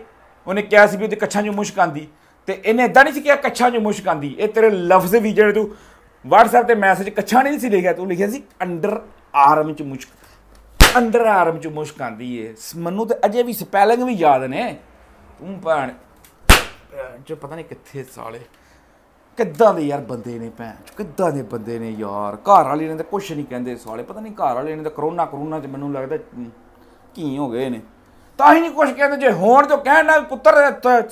ਉਹਨੇ ਕਿਹਾ ਸੀ ਵੀ ਉਹਦੇ ਕੱਛਾਂ 'ਚ ਮੁਸ਼ਕ ਆਂਦੀ ਤੇ ਇਹਨੇ ਇਦਾਂ ਨਹੀਂ ਸੀ ਕਿਹਾ ਕੱਛਾ ਨੂੰ ਮੁਸ਼ਕ ਆਂਦੀ ਇਹ ਤੇਰੇ ਲਫ਼ਜ਼ ਵੀ ਜਿਹੜੇ ਤੂੰ WhatsApp ਤੇ ਮੈਸੇਜ ਕੱਛਾ ਨਹੀਂ ਸੀ ਲਿਖਿਆ ਤੂੰ ਲਿਖਿਆ ਸੀ ਅੰਡਰ ਆਰਮ ਚ ਮੁਸ਼ਕ ਅੰਡਰ ਆਰਮ ਚ ਮੁਸ਼ਕ ਆਂਦੀ ਏ ਮੈਨੂੰ ਤੇ ਅਜੇ ਵੀ ਸਪੈਲਿੰਗ ਵੀ ਯਾਦ ਨੇ ਤੂੰ ਭੈਣ ਜੋ ਪਤਾ ਨਹੀਂ ਕਿੱਥੇ ਸਾਲੇ ਕਿੱਦਾਂ ਦੇ ਯਾਰ ਬੰਦੇ ਨੇ ਭੈਣ ਕਿੱਦਾਂ ਦੇ ਬੰਦੇ ਨੇ ਯਾਰ ਘਰ ਵਾਲੇ ਨੇ ਤਾਂ ਕੁਝ ਨਹੀਂ ਕਹਿੰਦੇ ਸਾਲੇ ਪਤਾ ਨਹੀਂ ਘਰ ਵਾਲੇ ਨੇ ਤਾਂ ਕਰੋਨਾ ਕਰੋਨਾ ਚ ਮੈਨੂੰ ਲੱਗਦਾ ਕੀ ਹੋ ਗਏ ਨੇ ਤਾਂ ਹੀ ਨਹੀਂ ਕੁਝ ਕਹਿੰਦੇ ਜੇ ਹੋਣ ਤੋਂ ਕਹਿਣ ਨਾਲ ਪੁੱਤਰ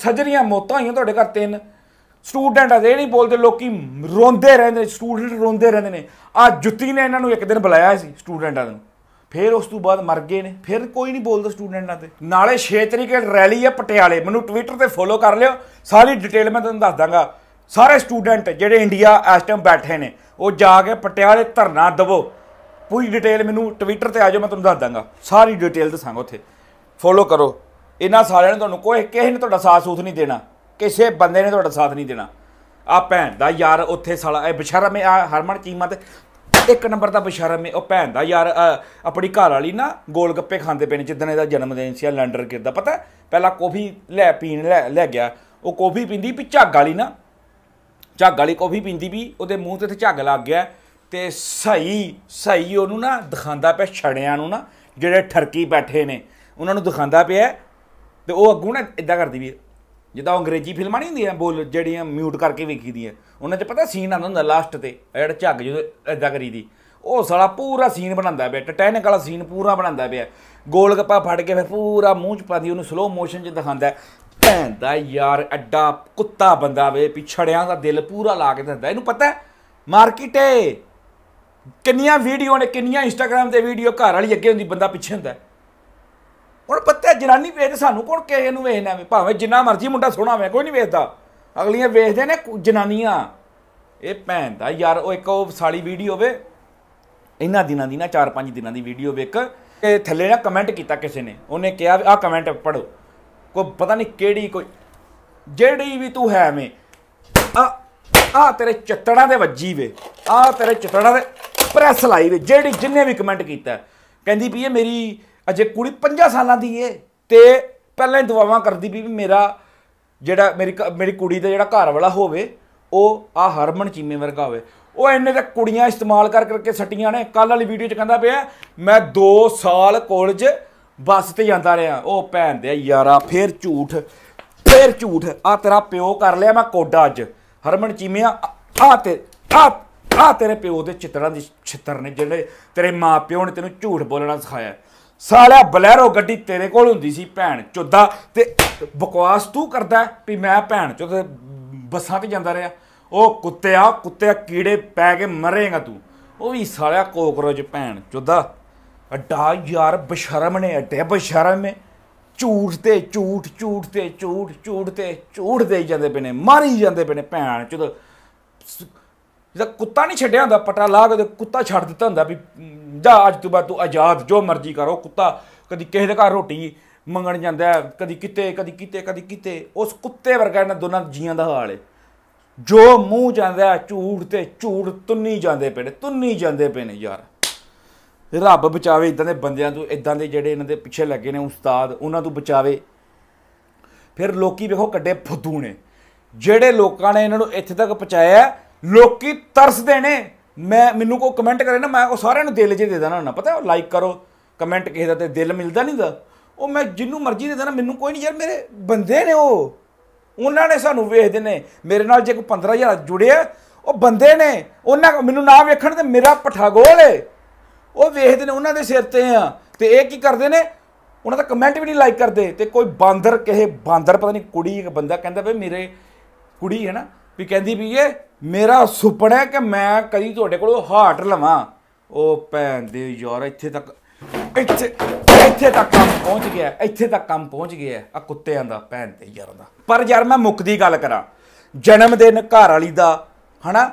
ਸਜਰੀਆਂ ਮੋਤਾਂ ਹੋਈਆਂ ਤੁਹਾਡੇ ਘਰ ਤਿੰਨ ਸਟੂਡੈਂਟ ਅਜੇ ਨਹੀਂ ਬੋਲਦੇ ਲੋਕੀ ਰੋਂਦੇ ਰਹਿੰਦੇ ਸਟੂਡੈਂਟ ਰੋਂਦੇ ਰਹਿੰਦੇ ਨੇ ਆ ਜੁੱਤੀ ਨੇ ਇਹਨਾਂ ਨੂੰ ਇੱਕ ਦਿਨ ਬੁਲਾਇਆ ਸੀ ਸਟੂਡੈਂਟਾਂ ਨੂੰ ਫਿਰ ਉਸ ਤੋਂ ਬਾਅਦ ਮਰ ਗਏ ਨੇ ਫਿਰ ਕੋਈ ਨਹੀਂ ਬੋਲਦਾ ਸਟੂਡੈਂਟਾਂ ਤੇ ਨਾਲੇ 6 ਤਰੀਕ ਰੈਲੀ ਆ ਪਟਿਆਲੇ ਮੈਨੂੰ ਟਵਿੱਟਰ ਤੇ ਫੋਲੋ ਕਰ ਲਿਓ ਸਾਰੀ ਡਿਟੇਲ ਮੈਂ ਤੁਹਾਨੂੰ ਦੱਸ ਦਾਂਗਾ ਸਾਰੇ ਸਟੂਡੈਂਟ ਜਿਹੜੇ ਇੰਡੀਆ ਇਸ ਟਾਈਮ ਬੈਠੇ ਨੇ ਉਹ ਜਾ ਕੇ ਪਟਿਆਲੇ ਧਰਨਾ ਦਵੋ ਪੂਰੀ ਡਿਟੇਲ ਮੈਨੂੰ ਟਵਿੱਟਰ ਤੇ ਆ ਜਾਓ ਮੈਂ ਤੁਹਾਨੂੰ ਦੱਸ ਦਾਂਗਾ ਸਾਰੀ ਡਿਟੇਲ ਦੱਸਾਂਗਾ ਉੱਥੇ ਫੋਲੋ ਕਰੋ ਇਹਨਾਂ ਸਾਰਿਆਂ ਨੇ ਤੁਹਾਨੂੰ ਕੋਈ ਕਿਸੇ ਨੇ ਤੁਹਾਡਾ ਸਾਥ ਸੂਥ ਨਹੀਂ ਦੇਣਾ ਕਿਸੇ ਬੰਦੇ ਨੇ ਤੁਹਾਡਾ ਸਾਥ ਨਹੀਂ ਦੇਣਾ ਆ ਭੈਣ ਦਾ ਯਾਰ ਉੱਥੇ ਸਾਲਾ ਇਹ ਬਸ਼ਰਮ ਆ ਹਰਮਨ ਚੀਮਾ ਤੇ ਇੱਕ ਨੰਬਰ ਦਾ ਬਿਸ਼ਰਮ ਹੈ ਉਹ ਭੈਣ ਦਾ ਯਾਰ ਆਪਣੀ ਘਰ ਵਾਲੀ ਨਾ ਗੋਲ ਗੱਪੇ ਖਾਂਦੇ ਪੈਣੇ ਜਿੱਦਣ ਇਹਦਾ ਜਨਮ ਦਿਨ ਸੀ ਲੈਂਡਰ ਕਿਰਦਾ ਪਤਾ ਪਹਿਲਾਂ ਕੌਫੀ ਲੈ ਪੀਣ ਲੈ ਲੈ ਗਿਆ ਉਹ ਕੌਫੀ ਪੀਂਦੀ ਵੀ ਝੱਗ ਵਾਲੀ ਨਾ ਝੱਗ ਵਾਲੀ ਕੌਫੀ ਪੀਂਦੀ ਵੀ ਉਹਦੇ ਮੂੰਹ ਤੇ ਝੱਗ ਲੱਗ ਗਿਆ ਤੇ ਸਹੀ ਸਹੀ ਉਹਨੂੰ ਨਾ ਦਿਖਾਉਂਦਾ ਪਿਆ ਛੜਿਆਂ ਨੂੰ ਨਾ ਜਿਹੜੇ ਠਰਕੀ ਬੈਠੇ ਨੇ ਉਹਨਾਂ ਨੂੰ ਦਿਖਾਉਂਦਾ ਪਿਆ ਤੇ ਉਹ ਅੱਗੋਂ ਨਾ ਇਦਾਂ ਕਰਦੀ ਵੀ ਜਿੱਦਾਂ ਅੰਗਰੇਜ਼ੀ ਫਿਲਮਾਂ ਨਹੀਂ ਹੁੰਦੀਆਂ ਬੋਲ ਜਿਹੜੀਆਂ ਮਿਊਟ ਕਰਕੇ ਵੇਖੀ ਦੀਆਂ ਉਹਨਾਂ 'ਚ ਪਤਾ ਸੀਨ ਆਉਂਦਾ ਹੁੰਦਾ ਲਾਸਟ ਤੇ ਜਿਹੜਾ ਝੱਗ ਜਦੋਂ ਇਦਾਂ ਕਰੀਦੀ ਉਹ ਸਾਲਾ ਪੂਰਾ ਸੀਨ ਬਣਾਉਂਦਾ ਪਿਆ ਟਟੈਨਿਕ ਵਾਲਾ ਸੀਨ ਪੂਰਾ ਬਣਾਉਂਦਾ ਪਿਆ ਗੋਲ ਗੱਪਾ ਫੜ ਕੇ ਫਿਰ ਪੂਰਾ ਮੂੰਹ 'ਚ ਪਾਦੀ ਉਹਨੂੰ ਸਲੋ ਮੋਸ਼ਨ 'ਚ ਦਿਖਾਉਂਦਾ ਭੈਣ ਦਾ ਯਾਰ ਐਡਾ ਕੁੱਤਾ ਬੰਦਾ ਵੇ ਪਿਛੜਿਆਂ ਦਾ ਦਿਲ ਪੂਰਾ ਲਾ ਕੇ ਦਿੰਦਾ ਇਹਨੂੰ ਪਤਾ ਮਾਰਕੀਟ ਏ ਕਿੰਨੀਆਂ ਵੀਡੀਓ ਨੇ ਕਿੰਨੀਆਂ ਇੰਸਟਾਗ੍ਰam ਤੇ ਵੀਡੀਓ ਘਰ ਵਾਲੀ ਅੱਗੇ ਹੁੰਦੀ ਬੰਦਾ ਪਿੱਛੇ ਹੁੰਦਾ ਹੁਣ ਪੱਤੇ ਜਨਾਨੀ ਵੇਚ ਸਾਨੂੰ ਕੋਣ ਕਿਸੇ ਨੂੰ ਵੇਚਣਾ ਵੇ ਭਾਵੇਂ ਜਿੰਨਾ ਮਰਜ਼ੀ ਮੁੰਡਾ ਸੋਹਣਾ ਹੋਵੇ ਕੋਈ ਨਹੀਂ ਵੇਚਦਾ ਅਗਲੀਆਂ ਵੇਚਦੇ ਨੇ ਜਨਾਨੀਆਂ ਇਹ ਭੈਣ ਦਾ ਯਾਰ ਉਹ ਇੱਕ ਉਹ ਸਾਲੀ ਵੀਡੀਓ ਵੇ ਇਹਨਾਂ ਦਿਨਾਂ ਦੀ ਨਾ 4-5 ਦਿਨਾਂ ਦੀ ਵੀਡੀਓ ਵੇ ਇੱਕ ਤੇ ਥੱਲੇ ਨਾ ਕਮੈਂਟ ਕੀਤਾ ਕਿਸੇ ਨੇ ਉਹਨੇ ਕਿਹਾ ਆ ਕਮੈਂਟ ਪੜੋ ਕੋਈ ਪਤਾ ਨਹੀਂ ਕਿਹੜੀ ਕੋਈ ਜਿਹੜੀ ਵੀ ਤੂੰ ਹੈ ਮੈਂ ਆ ਆ ਤੇਰੇ ਚਤੜਾਂ ਦੇ ਵੱਜੀ ਵੇ ਆ ਤੇਰੇ ਚਤੜਾਂ ਦੇ ਪ੍ਰੈਸ ਲਾਈ ਵੇ ਜਿਹੜੀ ਜਿੰਨੇ ਵੀ ਕਮੈਂਟ ਕੀਤਾ ਕਹਿੰਦੀ ਵੀ ਇਹ ਮੇਰੀ ਅਜੇ ਕੁੜੀ 50 ਸਾਲਾਂ ਦੀ ਏ ਤੇ ਪਹਿਲਾਂ ਹੀ ਦੁਆਵਾਂ ਕਰਦੀ ਵੀ ਮੇਰਾ ਜਿਹੜਾ ਮੇਰੀ ਮੇਰੀ ਕੁੜੀ ਦਾ ਜਿਹੜਾ ਘਰ ਵਾਲਾ ਹੋਵੇ ਉਹ ਆ ਹਰਮਨ ਚੀਮੇ ਵਰਗਾ ਹੋਵੇ ਉਹ ਇੰਨੇ ਤੇ ਕੁੜੀਆਂ ਇਸਤੇਮਾਲ ਕਰ ਕਰਕੇ ਸੱਟੀਆਂ ਨੇ ਕੱਲ ਵਾਲੀ ਵੀਡੀਓ 'ਚ ਕਹਿੰਦਾ ਪਿਆ ਮੈਂ 2 ਸਾਲ ਕਾਲਜ ਬੱਸ ਤੇ ਜਾਂਦਾ ਰਿਹਾ ਉਹ ਭੈਣ ਦੇ ਯਾਰਾ ਫੇਰ ਝੂਠ ਫੇਰ ਝੂਠ ਆ ਤੇਰਾ ਪਿਓ ਕਰ ਲਿਆ ਮੈਂ ਕੋਡਾ ਅੱਜ ਹਰਮਨ ਚੀਮਿਆ ਆ ਤੇ ਆ ਆ ਤੇਰੇ ਪਿਓ ਦੇ ਚਿੱਤਰਾਂ ਦੀ ਛਿੱਤਰ ਨੇ ਜਿਹੜੇ ਤੇਰੇ ਮਾਪਿਓ ਨੇ ਤੈਨੂੰ ਝੂਠ ਬੋਲਣਾ ਸਿਖਾਇਆ ਸਾਲਿਆ ਬਲੈਰੋ ਗੱਡੀ ਤੇਰੇ ਕੋਲ ਹੁੰਦੀ ਸੀ ਭੈਣ ਚੋਦਾ ਤੇ ਬਕਵਾਸ ਤੂੰ ਕਰਦਾ ਵੀ ਮੈਂ ਭੈਣ ਚੁੱਦ ਬੱਸਾਂ ਤੇ ਜਾਂਦਾ ਰਿਹਾ ਉਹ ਕੁੱਤਿਆ ਕੁੱਤਿਆ ਕੀੜੇ ਪੈ ਕੇ ਮਰੇਗਾ ਤੂੰ ਉਹ ਵੀ ਸਾਲਿਆ ਕੋਕਰੋਚ ਭੈਣ ਚੋਦਾ ਅੱਡਾ ਯਾਰ ਬਸ਼ਰਮ ਨੇ ਅੱਡੇ ਬਸ਼ਰਮ ਨੇ ਝੂਠ ਤੇ ਝੂਠ ਝੂਠ ਤੇ ਝੂਠ ਝੂਠ ਤੇ ਝੂਠ ਦੇ ਜਾਂਦੇ ਪਏ ਨੇ ਮਾਰੀ ਜਾਂਦੇ ਪਏ ਨੇ ਭੈਣ ਚੁੱਦ ਜਿਹਦਾ ਕੁੱਤਾ ਨਹੀਂ ਛੱਡਿਆ ਹੁੰਦਾ ਪਟਾ ਲਾ ਕੇ ਕੁੱਤਾ ਛੱਡ ਦਿੱਤਾ ਹੁੰਦਾ ਵੀ ਜਾ ਅੱਜ ਤੋਂ ਬਾਅਦ ਤੂੰ ਆਜ਼ਾਦ ਜੋ ਮਰਜ਼ੀ ਕਰੋ ਕੁੱਤਾ ਕਦੀ ਕਿਸੇ ਦੇ ਘਰ ਰੋਟੀ ਮੰਗਣ ਜਾਂਦਾ ਕਦੀ ਕਿਤੇ ਕਦੀ ਕਿਤੇ ਕਦੀ ਕਿਤੇ ਉਸ ਕੁੱਤੇ ਵਰਗਾ ਇਹਨਾਂ ਦੋਨਾਂ ਜੀਆਂ ਦਾ ਹਾਲ ਹੈ ਜੋ ਮੂੰਹ ਜਾਂਦਾ ਝੂੜ ਤੇ ਝੂੜ ਤੁੰਨੀ ਜਾਂਦੇ ਪਏ ਨੇ ਤੁੰਨੀ ਜਾਂਦੇ ਪਏ ਨੇ ਯਾਰ ਰੱਬ ਬਚਾਵੇ ਇਦਾਂ ਦੇ ਬੰਦਿਆਂ ਤੋਂ ਇਦਾਂ ਦੇ ਜਿਹੜੇ ਇਹਨਾਂ ਦੇ ਪਿੱਛੇ ਲੱਗੇ ਨੇ ਉਸਤਾਦ ਉਹਨਾਂ ਤੋਂ ਬਚਾਵੇ ਫਿਰ ਲੋਕੀ ਵੇਖੋ ਕੱਡੇ ਫੁੱਦੂ ਨੇ ਜਿਹੜੇ ਲੋਕਾਂ ਨੇ ਇਹਨਾਂ ਨੂੰ ਇੱਥੇ ਤੱਕ ਪਹੁੰਚਾਇਆ ਲੋਕੀ ਤਰਸਦੇ ਨੇ ਮੈਂ ਮੈਨੂੰ ਕੋ ਕਮੈਂਟ ਕਰੇ ਨਾ ਮੈਂ ਉਹ ਸਾਰਿਆਂ ਨੂੰ ਦਿਲ ਜੇ ਦੇ ਦਣਾ ਨਾ ਪਤਾ ਲਾਈਕ ਕਰੋ ਕਮੈਂਟ ਕਿਸੇ ਦਾ ਤੇ ਦਿਲ ਮਿਲਦਾ ਨਹੀਂ ਦਾ ਉਹ ਮੈਂ ਜਿੰਨੂੰ ਮਰਜ਼ੀ ਦੇ ਦਣਾ ਮੈਨੂੰ ਕੋਈ ਨਹੀਂ ਯਾਰ ਮੇਰੇ ਬੰਦੇ ਨੇ ਉਹ ਉਹਨਾਂ ਨੇ ਸਾਨੂੰ ਵੇਖਦੇ ਨੇ ਮੇਰੇ ਨਾਲ ਜੇ ਕੋਈ 15000 ਜੁੜਿਆ ਉਹ ਬੰਦੇ ਨੇ ਉਹਨਾਂ ਮੈਨੂੰ ਨਾ ਵੇਖਣ ਤੇ ਮੇਰਾ ਪਠਾਗੋਲ ਏ ਉਹ ਵੇਖਦੇ ਨੇ ਉਹਨਾਂ ਦੇ ਸਿਰ ਤੇ ਆ ਤੇ ਇਹ ਕੀ ਕਰਦੇ ਨੇ ਉਹਨਾਂ ਦਾ ਕਮੈਂਟ ਵੀ ਨਹੀਂ ਲਾਈਕ ਕਰਦੇ ਤੇ ਕੋਈ ਬਾਂਦਰ ਕਹੇ ਬਾਂਦਰ ਪਤਾ ਨਹੀਂ ਕੁੜੀ ਇੱਕ ਬੰਦਾ ਕਹਿੰਦਾ ਵੀ ਮੇਰੇ ਕੁੜੀ ਹੈ ਨਾ ਵੀ ਕਹਿੰਦੀ ਵੀ ਇਹ ਮੇਰਾ ਸੁਪਨਾ ਹੈ ਕਿ ਮੈਂ ਕਦੀ ਤੁਹਾਡੇ ਕੋਲੋਂ ਹਾਰਟ ਲਵਾਂ ਉਹ ਭੈਣ ਦੇ ਯਾਰ ਇੱਥੇ ਤੱਕ ਇੱਥੇ ਇੱਥੇ ਤੱਕ ਕੰਮ ਪਹੁੰਚ ਗਿਆ ਇੱਥੇ ਤੱਕ ਕੰਮ ਪਹੁੰਚ ਗਿਆ ਆ ਕੁੱਤਿਆਂ ਦਾ ਭੈਣ ਤੇ ਯਾਰ ਦਾ ਪਰ ਯਾਰ ਮੈਂ ਮੁਕਦੀ ਗੱਲ ਕਰਾਂ ਜਨਮ ਦਿਨ ਘਰ ਵਾਲੀ ਦਾ ਹਨਾ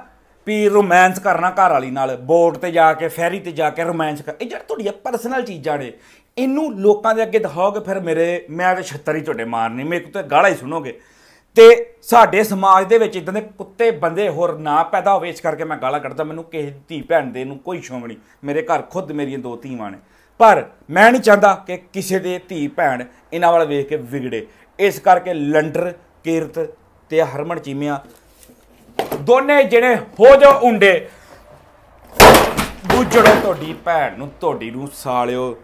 ਵੀ ਰੋਮਾਂਸ ਕਰਨਾ ਘਰ ਵਾਲੀ ਨਾਲ ਬੋਟ ਤੇ ਜਾ ਕੇ ਫੈਰੀ ਤੇ ਜਾ ਕੇ ਰੋਮਾਂਸ ਕਰ ਇਹ ਜਿਹੜਾ ਤੁਹਾਡੀਆਂ ਪਰਸਨਲ ਚੀਜ਼ਾਂ ਨੇ ਇਹਨੂੰ ਲੋਕਾਂ ਦੇ ਅੱਗੇ ਦਿਖਾਓਗੇ ਫਿਰ ਮੇਰੇ ਮੈਂ ਤੇ 76 ਹੀ ਤੁਹਾਡੇ ਮਾਰਨੀ ਮੇਰੇ ਕੋਲ ਗਾਲਾਂ ਹੀ ਸੁਣੋਗੇ ਤੇ ਸਾਡੇ ਸਮਾਜ ਦੇ ਵਿੱਚ ਇਦਾਂ ਦੇ ਕੁੱਤੇ ਬੰਦੇ ਹੋਰ ਨਾ ਪੈਦਾ ਹੋਵੇ ਇਸ ਕਰਕੇ ਮੈਂ ਗਾਲਾਂ ਕੱਢਦਾ ਮੈਨੂੰ ਕਿਸੇ ਧੀ ਭੈਣ ਦੇ ਨੂੰ ਕੋਈ ਸ਼ੌਂਕ ਨਹੀਂ ਮੇਰੇ ਘਰ ਖੁਦ ਮੇਰੀਆਂ ਦੋ ਧੀਵਾਂ ਨੇ ਪਰ ਮੈਂ ਨਹੀਂ ਚਾਹੁੰਦਾ ਕਿ ਕਿਸੇ ਦੇ ਧੀ ਭੈਣ ਇਹਨਾਂ ਵੱਲ ਵੇਖ ਕੇ ਵਿਗੜੇ ਇਸ ਕਰਕੇ ਲੰਡਰ ਕੀਰਤ ਤੇ ਹਰਮਨ ਚੀਮਿਆ ਦੋਨੇ ਜਿਹੜੇ ਹੋ ਜਾ ਉੰਡੇ ਦੂਜੜੋ ਤੁਹਾਡੀ ਭੈਣ ਨੂੰ ਤੁਹਾਡੀ ਨੂੰ ਸਾਲਿਓ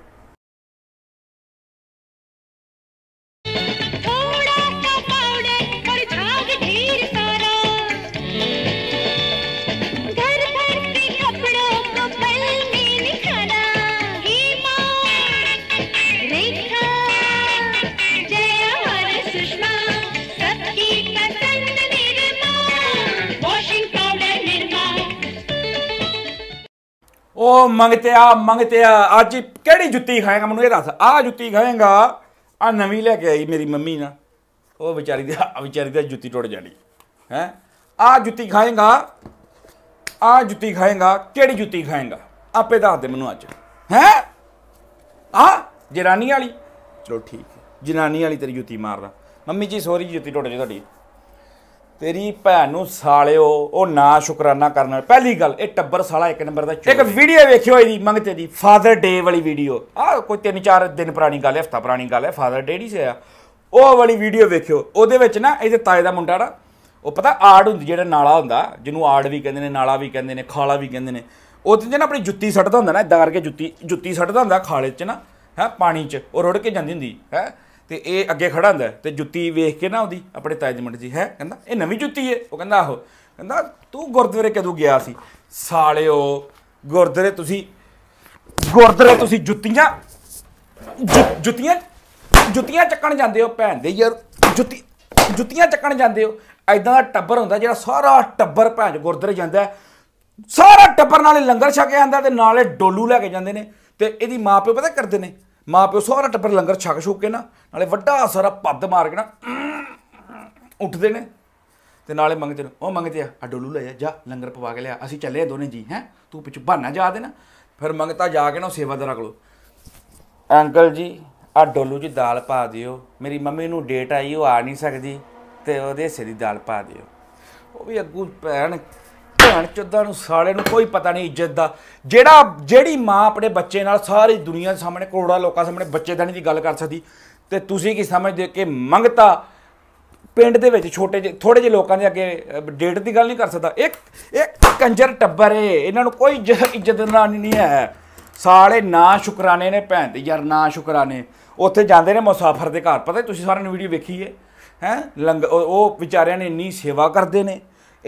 ਉਹ ਮੰਗਤਿਆ ਮੰਗਤਿਆ ਅੱਜ ਕਿਹੜੀ ਜੁੱਤੀ ਖਾਏਗਾ ਮੈਨੂੰ ਇਹ ਦੱਸ ਆ ਜੁੱਤੀ ਖਾਏਗਾ ਆ ਨਵੀਂ ਲੈ ਕੇ ਆਈ ਮੇਰੀ ਮੰਮੀ ਨਾ ਉਹ ਵਿਚਾਰੀ ਦੀ ਵਿਚਾਰੀ ਦੀ ਜੁੱਤੀ ਟੁੱਟ ਜਾਣੀ ਹੈ ਆ ਜੁੱਤੀ ਖਾਏਗਾ ਆ ਜੁੱਤੀ ਖਾਏਗਾ ਕਿਹੜੀ ਜੁੱਤੀ ਖਾਏਗਾ ਆਪੇ ਦੱਸ ਦੇ ਮੈਨੂੰ ਅੱਜ ਹੈ ਆ ਜਨਾਨੀ ਵਾਲੀ ਚਲੋ ਠੀਕ ਜਨਾਨੀ ਵਾਲੀ ਤੇਰੀ ਜੁੱਤੀ ਮਾਰਦਾ ਮੰਮੀ ਜੀ ਸੌਰੀ ਜੁੱਤੀ ਟੁੱਟ ਜੇ ਤੁਹਾਡੀ ਤੇਰੀ ਭੈਣ ਨੂੰ ਸਾਲਿਓ ਉਹ ਨਾ ਸ਼ੁਕਰਾਨਾ ਕਰਨ ਪਹਿਲੀ ਗੱਲ ਇਹ ਟੱਬਰ ਸਾਲਾ ਇੱਕ ਨੰਬਰ ਦਾ ਇੱਕ ਵੀਡੀਓ ਵੇਖਿਓ ਇਹਦੀ ਮੰਗਤੇ ਦੀ ਫਾਦਰ ਡੇ ਵਾਲੀ ਵੀਡੀਓ ਆ ਕੋਈ 3-4 ਦਿਨ ਪੁਰਾਣੀ ਗੱਲ ਹੈ ਹਫਤਾ ਪੁਰਾਣੀ ਗੱਲ ਹੈ ਫਾਦਰ ਡੇ ਦੀ ਸਿਆ ਉਹ ਵਾਲੀ ਵੀਡੀਓ ਵੇਖਿਓ ਉਹਦੇ ਵਿੱਚ ਨਾ ਇਹਦੇ ਤਾਏ ਦਾ ਮੁੰਡਾ ਨਾ ਉਹ ਪਤਾ ਆੜ ਹੁੰਦੀ ਜਿਹੜਾ ਨਾਲਾ ਹੁੰਦਾ ਜਿਹਨੂੰ ਆੜ ਵੀ ਕਹਿੰਦੇ ਨੇ ਨਾਲਾ ਵੀ ਕਹਿੰਦੇ ਨੇ ਖਾਲਾ ਵੀ ਕਹਿੰਦੇ ਨੇ ਉਹ ਤੇ ਨਾ ਆਪਣੀ ਜੁੱਤੀ ਸੱਟਦਾ ਹੁੰਦਾ ਨਾ ਇਦਾਂ ਕਰਕੇ ਜੁੱਤੀ ਜੁੱਤੀ ਸੱਟਦਾ ਹੁੰਦਾ ਖਾਲੇ 'ਚ ਨਾ ਹੈ ਪਾਣੀ 'ਚ ਉਹ ਰੁੜ ਕੇ ਜਾਂਦੀ ਹੁੰਦੀ ਹੈ ਤੇ ਇਹ ਅੱਗੇ ਖੜਾ ਹੁੰਦਾ ਤੇ ਜੁੱਤੀ ਵੇਖ ਕੇ ਨਾ ਉਹਦੀ ਆਪਣੇ ਤਾਜਮੰਡ ਜੀ ਹੈ ਕਹਿੰਦਾ ਇਹ ਨਵੀਂ ਜੁੱਤੀ ਏ ਉਹ ਕਹਿੰਦਾ ਆਹੋ ਕਹਿੰਦਾ ਤੂੰ ਗੁਰਦੁਆਰੇ ਕਦੋਂ ਗਿਆ ਸੀ ਸਾਲਿਓ ਗੁਰਦੁਆਰੇ ਤੁਸੀਂ ਗੁਰਦੁਆਰੇ ਤੁਸੀਂ ਜੁੱਤੀਆਂ ਜੁੱਤੀਆਂ ਜੁੱਤੀਆਂ ਚੱਕਣ ਜਾਂਦੇ ਹੋ ਭੈਣ ਦੇ ਯਾਰ ਜੁੱਤੀ ਜੁੱਤੀਆਂ ਚੱਕਣ ਜਾਂਦੇ ਹੋ ਐਦਾਂ ਦਾ ਟੱਬਰ ਹੁੰਦਾ ਜਿਹੜਾ ਸਾਰਾ ਟੱਬਰ ਭੈਣ ਗੁਰਦੁਆਰੇ ਜਾਂਦਾ ਸਾਰਾ ਟੱਬਰ ਨਾਲੇ ਲੰਗਰ ਛਕਿਆ ਜਾਂਦਾ ਤੇ ਨਾਲੇ ਡੋਲੂ ਲੈ ਕੇ ਜਾਂਦੇ ਨੇ ਤੇ ਇਹਦੀ ਮਾਂ ਪਿਓ ਪਤਾ ਕਰਦੇ ਨੇ ਮਾਂ ਪਿਓ ਸਾਰਾ ਟੱਪਰ ਲੰਗਰ ਛਕ ਛੁੱਕ ਕੇ ਨਾ ਨਾਲੇ ਵੱਡਾ ਸਾਰਾ ਪੱਦ ਮਾਰ ਕੇ ਨਾ ਉੱਠਦੇ ਨੇ ਤੇ ਨਾਲੇ ਮੰਗਦੇ ਨੇ ਉਹ ਮੰਗਦੇ ਆ ਆ ਡੋਲੂ ਲੈ ਜਾ ਲੰਗਰ ਪਵਾ ਕੇ ਲਿਆ ਅਸੀਂ ਚੱਲੇ ਦੋਨੇ ਜੀ ਹੈ ਤੂੰ ਪਿੱਛੇ ਬਹਾਨਾ ਜਾ ਦੇ ਨਾ ਫਿਰ ਮੰਗਤਾ ਜਾ ਕੇ ਨਾ ਸੇਵਾਦਾਰਾਂ ਕੋਲ ਅੰਕਲ ਜੀ ਆ ਡੋਲੂ ਜੀ ਦਾਲ ਪਾ ਦਿਓ ਮੇਰੀ ਮੰਮੀ ਨੂੰ ਡੇਟ ਆਈ ਉਹ ਆ ਨਹੀਂ ਸਕਦੀ ਤੇ ਉਹਦੇ ਹਿੱਸੇ ਦੀ ਦਾਲ ਪਾ ਦਿਓ ਉਹ ਵੀ ਅੱਗੂ ਭੈਣ ਭੈਣ ਚੋਦਾਂ ਨੂੰ ਸਾਲੇ ਨੂੰ ਕੋਈ ਪਤਾ ਨਹੀਂ ਇੱਜ਼ਤ ਦਾ ਜਿਹੜਾ ਜਿਹੜੀ ਮਾਂ ਆਪਣੇ ਬੱਚੇ ਨਾਲ ਸਾਰੀ ਦੁਨੀਆ ਸਾਹਮਣੇ ਕਰੋੜਾਂ ਲੋਕਾਂ ਸਾਹਮਣੇ ਬੱਚੇ ਦਾਣੀ ਦੀ ਗੱਲ ਕਰ ਸਕਦੀ ਤੇ ਤੁਸੀਂ ਕੀ ਸਮਝਦੇ ਕਿ ਮੰਗਤਾ ਪਿੰਡ ਦੇ ਵਿੱਚ ਛੋਟੇ ਜਿਹੇ ਥੋੜੇ ਜਿਹੇ ਲੋਕਾਂ ਦੇ ਅੱਗੇ ਡੇਟ ਦੀ ਗੱਲ ਨਹੀਂ ਕਰ ਸਕਦਾ ਇੱਕ ਇੱਕ ਕੰਜਰ ਟੱਬਰ ਏ ਇਹਨਾਂ ਨੂੰ ਕੋਈ ਇੱਜ਼ਤ ਨਾ ਨਹੀਂ ਹੈ ਸਾਲੇ ਨਾ ਸ਼ੁਕਰਾਨੇ ਨੇ ਭੈਣ ਤੇ ਯਾਰ ਨਾ ਸ਼ੁਕਰਾਨੇ ਉੱਥੇ ਜਾਂਦੇ ਨੇ ਮੁਸਾਫਰ ਦੇ ਘਰ ਪਤਾ ਤੁਸੀਂ ਸਾਰਿਆਂ ਨੇ ਵੀਡੀਓ ਵੇਖੀ ਹੈ ਹੈ ਉਹ ਵਿਚਾਰਿਆਂ ਨੇ ਇੰਨੀ ਸੇਵਾ ਕਰਦੇ ਨੇ